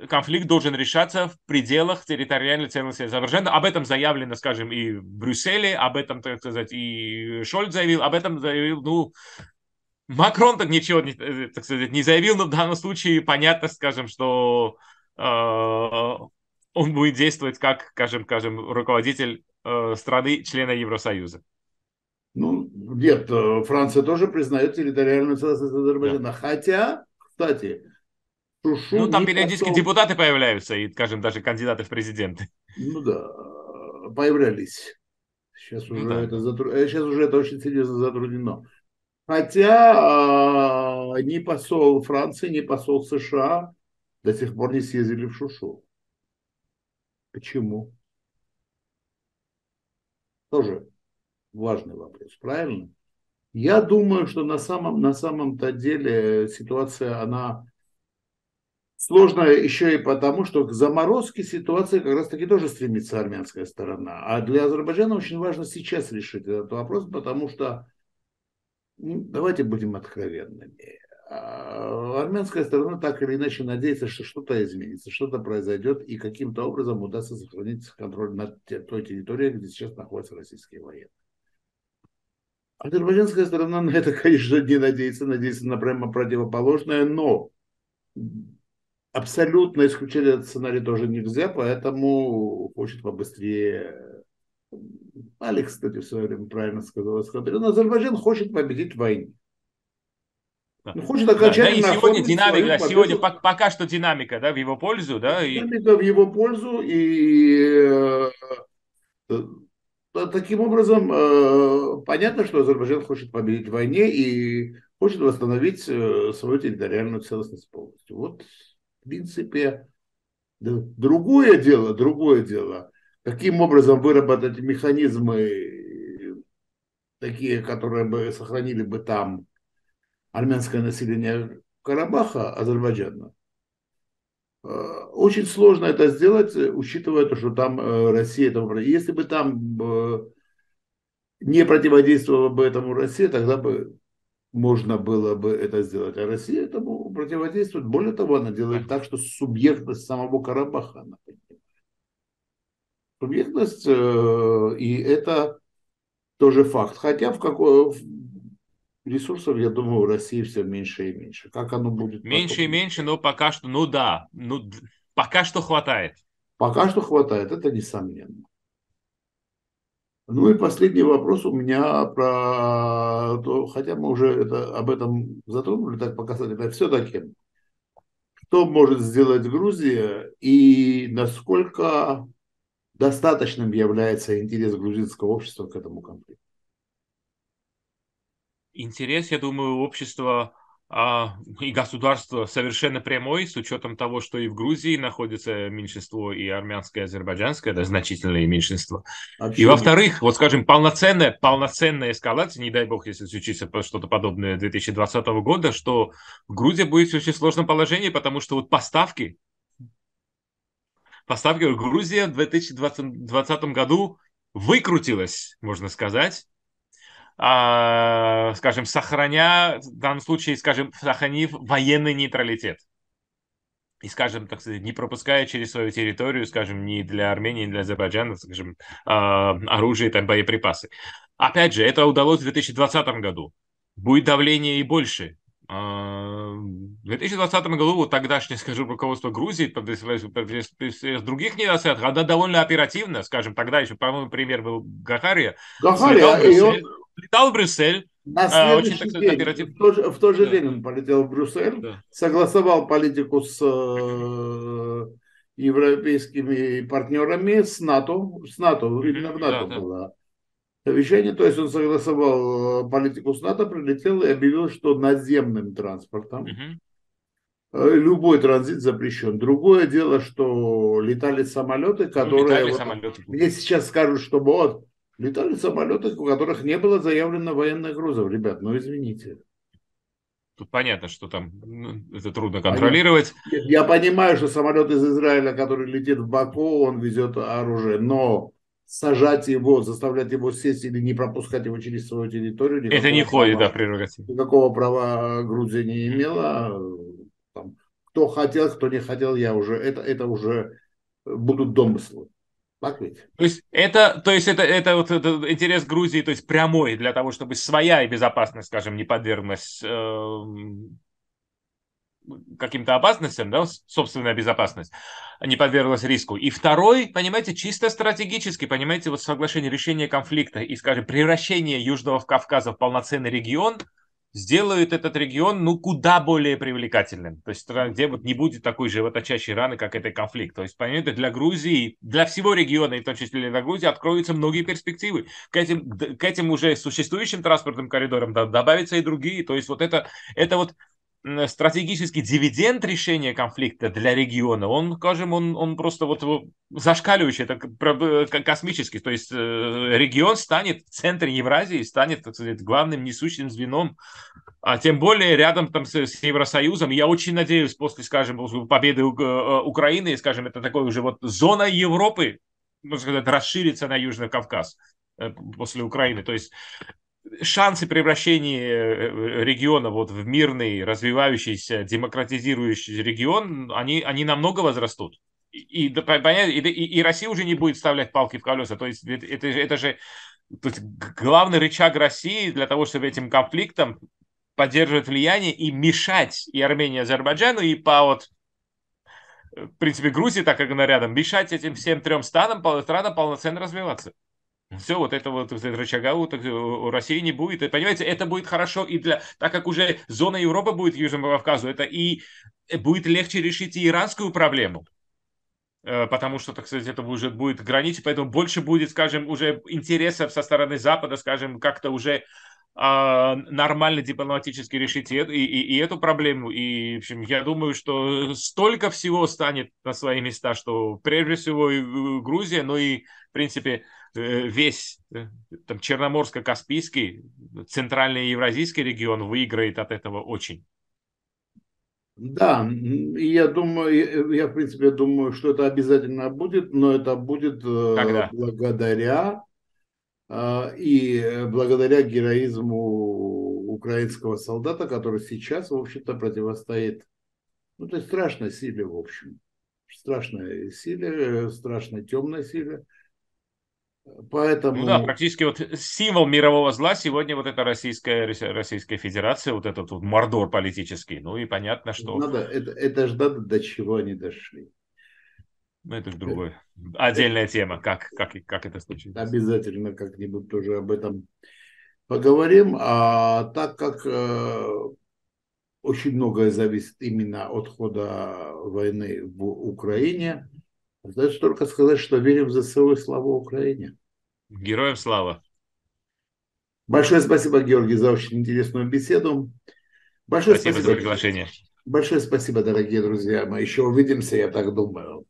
конфликт должен решаться в пределах территориальной целостности Азербайджана. Об этом заявлено, скажем, и в Брюсселе, об этом, так сказать, и Шольд заявил, об этом заявил, ну, Макрон так ничего, не, э, так сказать, не заявил, но в данном случае понятно, скажем, что э, он будет действовать как, скажем, скажем руководитель э, страны, члена Евросоюза. Ну, нет, э, Франция тоже признает территориальную целостность Азербайджана. Да. Хотя, кстати, Шушу ну, там периодически потом... депутаты появляются, и, скажем, даже кандидаты в президенты. Ну да, появлялись. Сейчас ну уже, ну, да. это, затру... Сейчас э, уже это очень серьезно затруднено. Хотя э, а, ни посол Франции, ни посол США до сих пор не съездили в Шушу. Почему? Тоже важный вопрос, правильно? Я думаю, что на, самом, на самом-то деле ситуация, она Сложно еще и потому, что к заморозке ситуации как раз таки тоже стремится армянская сторона. А для Азербайджана очень важно сейчас решить этот вопрос, потому что, ну, давайте будем откровенными, а, армянская сторона так или иначе надеется, что что-то изменится, что-то произойдет, и каким-то образом удастся сохранить контроль над той территорией, где сейчас находятся российские военные. Азербайджанская сторона на это, [laughs] конечно, не надеется, надеется на прямо противоположное, но абсолютно исключить этот сценарий тоже нельзя, поэтому хочет побыстрее. Алекс, кстати, в свое время правильно сказал, смотрел, Азербайджан хочет победить в войне. Ну, хочет окончательно да, да, и сегодня динамика, да, сегодня пока что динамика, да, в его пользу, да? И... в его пользу, и э, э, таким образом э, понятно, что Азербайджан хочет победить в войне и хочет восстановить свою территориальную целостность полностью. Вот в принципе, другое дело, другое дело, каким образом выработать механизмы такие, которые бы сохранили бы там армянское население Карабаха, Азербайджана. Э, очень сложно это сделать, учитывая то, что там э, Россия... Там, если бы там э, не противодействовала бы этому Россия, тогда бы можно было бы это сделать. А Россия этому противодействует. Более того, она делает так, что субъектность самого Карабаха она поднимает. Субъектность, э, и это тоже факт. Хотя в какой ресурсов, я думаю, в России все меньше и меньше. Как оно будет? Меньше потом? и меньше, но пока что, ну да, ну пока что хватает. Пока что хватает, это несомненно. Ну и последний вопрос у меня про то, хотя мы уже это, об этом затронули, так показательно, все-таки, что может сделать Грузия и насколько достаточным является интерес грузинского общества к этому конфликту? Интерес, я думаю, общества а, и государство совершенно прямой, с учетом того, что и в Грузии находится меньшинство, и армянское, и азербайджанское, это значительное меньшинство. Absolutely. А и во-вторых, вот скажем, полноценная, полноценная эскалация, не дай бог, если случится что-то подобное 2020 года, что в Грузии будет в очень сложном положении, потому что вот поставки, поставки Грузия в 2020 году выкрутилась, можно сказать, а, скажем, сохраня, в данном случае, скажем, сохранив военный нейтралитет. И, скажем, так сказать, не пропуская через свою территорию, скажем, ни для Армении, ни для Азербайджана, скажем, а, оружие, там, боеприпасы. Опять же, это удалось в 2020 году. Будет давление и больше. А, в 2020 году вот тогдашнее, скажем, руководство Грузии с других недостатков, она довольно оперативно, скажем, тогда еще, по-моему, пример был Гахария. Гахария, и он, летал в Брюссель. На а, следующий очень, день, оператив... в, то же, в то же да. день он полетел в Брюссель, да. согласовал политику с э, европейскими партнерами, с НАТО, с НАТО, именно в НАТО да, было да. совещание, то есть он согласовал э, политику с НАТО, прилетел и объявил, что наземным транспортом угу. любой транзит запрещен. Другое дело, что летали самолеты, ну, которые... Летали самолеты. Мне сейчас скажут, что вот Летали самолеты, у которых не было заявлено военных грузов, ребят, ну извините. Тут понятно, что там ну, это трудно контролировать. Понятно. Я понимаю, что самолет из Израиля, который летит в Баку, он везет оружие, но сажать его, заставлять его сесть или не пропускать его через свою территорию. Это не входит, да, прерогатив. Никакого права Грузия не имела. Там, кто хотел, кто не хотел, я уже это, это уже будут домыслы. Так То есть это, то есть это, это вот это интерес Грузии, то есть прямой для того, чтобы своя безопасность, скажем, не подверглась э, эм, каким-то опасностям, да, собственная безопасность не подверглась риску. И второй, понимаете, чисто стратегически, понимаете, вот соглашение решения конфликта и, скажем, превращение Южного Кавказа в полноценный регион – сделают этот регион, ну, куда более привлекательным. То есть страна, где вот не будет такой животочащей раны, как это конфликт. То есть, понимаете, для Грузии, для всего региона, и в том числе для Грузии, откроются многие перспективы. К этим, к этим уже существующим транспортным коридорам добавятся и другие. То есть вот это, это вот стратегический дивиденд решения конфликта для региона, он, скажем, он, он просто вот зашкаливающий, это космический. То есть э, регион станет в центре Евразии, станет, так сказать, главным несущим звеном, а тем более рядом там с, с Евросоюзом. Я очень надеюсь, после, скажем, победы э, Украины, скажем, это такой уже вот зона Европы, можно сказать, расширится на Южный Кавказ э, после Украины. То есть шансы превращения э, э, региона вот в мирный, развивающийся, демократизирующий регион, они, они намного возрастут. И, и, и, и Россия уже не будет вставлять палки в колеса. То есть это, это же то есть главный рычаг России для того, чтобы этим конфликтом поддерживать влияние и мешать и Армении, и Азербайджану, и по вот э, в принципе, Грузии, так как она рядом, мешать этим всем трем странам, странам полноценно развиваться. Все, вот это вот, вот это рычага у, э, у России не будет. И, понимаете, это будет хорошо и для... Так как уже зона Европы будет Южному Кавказу, это и э, будет легче решить и иранскую проблему э, потому что, так сказать, это уже будет граница, поэтому больше будет, скажем, уже интересов со стороны Запада, скажем, как-то уже э, нормально дипломатически решить и, и, и эту проблему. И, в общем, я думаю, что столько всего станет на свои места, что прежде всего и Грузия, но и, в принципе, Э, весь э, там, Черноморско-Каспийский, центральный евразийский регион выиграет от этого очень. Да, я думаю, э, я в принципе думаю, что это обязательно будет, но это будет Когда? благодаря и благодаря героизму украинского солдата, который сейчас, в общем-то, противостоит ну, то есть страшной силе, в общем. Страшной силе, страшной темной силе. Поэтому... Ну да, практически вот символ мирового зла сегодня вот эта Российская, Российская Федерация, вот этот вот мордор политический. Ну и понятно, что... Надо, ну это, это же надо, до чего они дошли. Ну это э, другое. Э, Отдельная это... тема, как, как, как это случилось. Обязательно как-нибудь тоже об этом поговорим. А так как э, очень многое зависит именно от хода войны в Украине, Остается только сказать, что верим в ЗСУ и славу Украине. Героям слава. Большое спасибо, Георгий, за очень интересную беседу. Большое спасибо, спасибо за приглашение. Большое спасибо, дорогие друзья. Мы еще увидимся, я так думаю.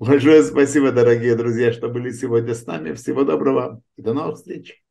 Большое спасибо, дорогие друзья, что были сегодня с нами. Всего доброго и до новых встреч.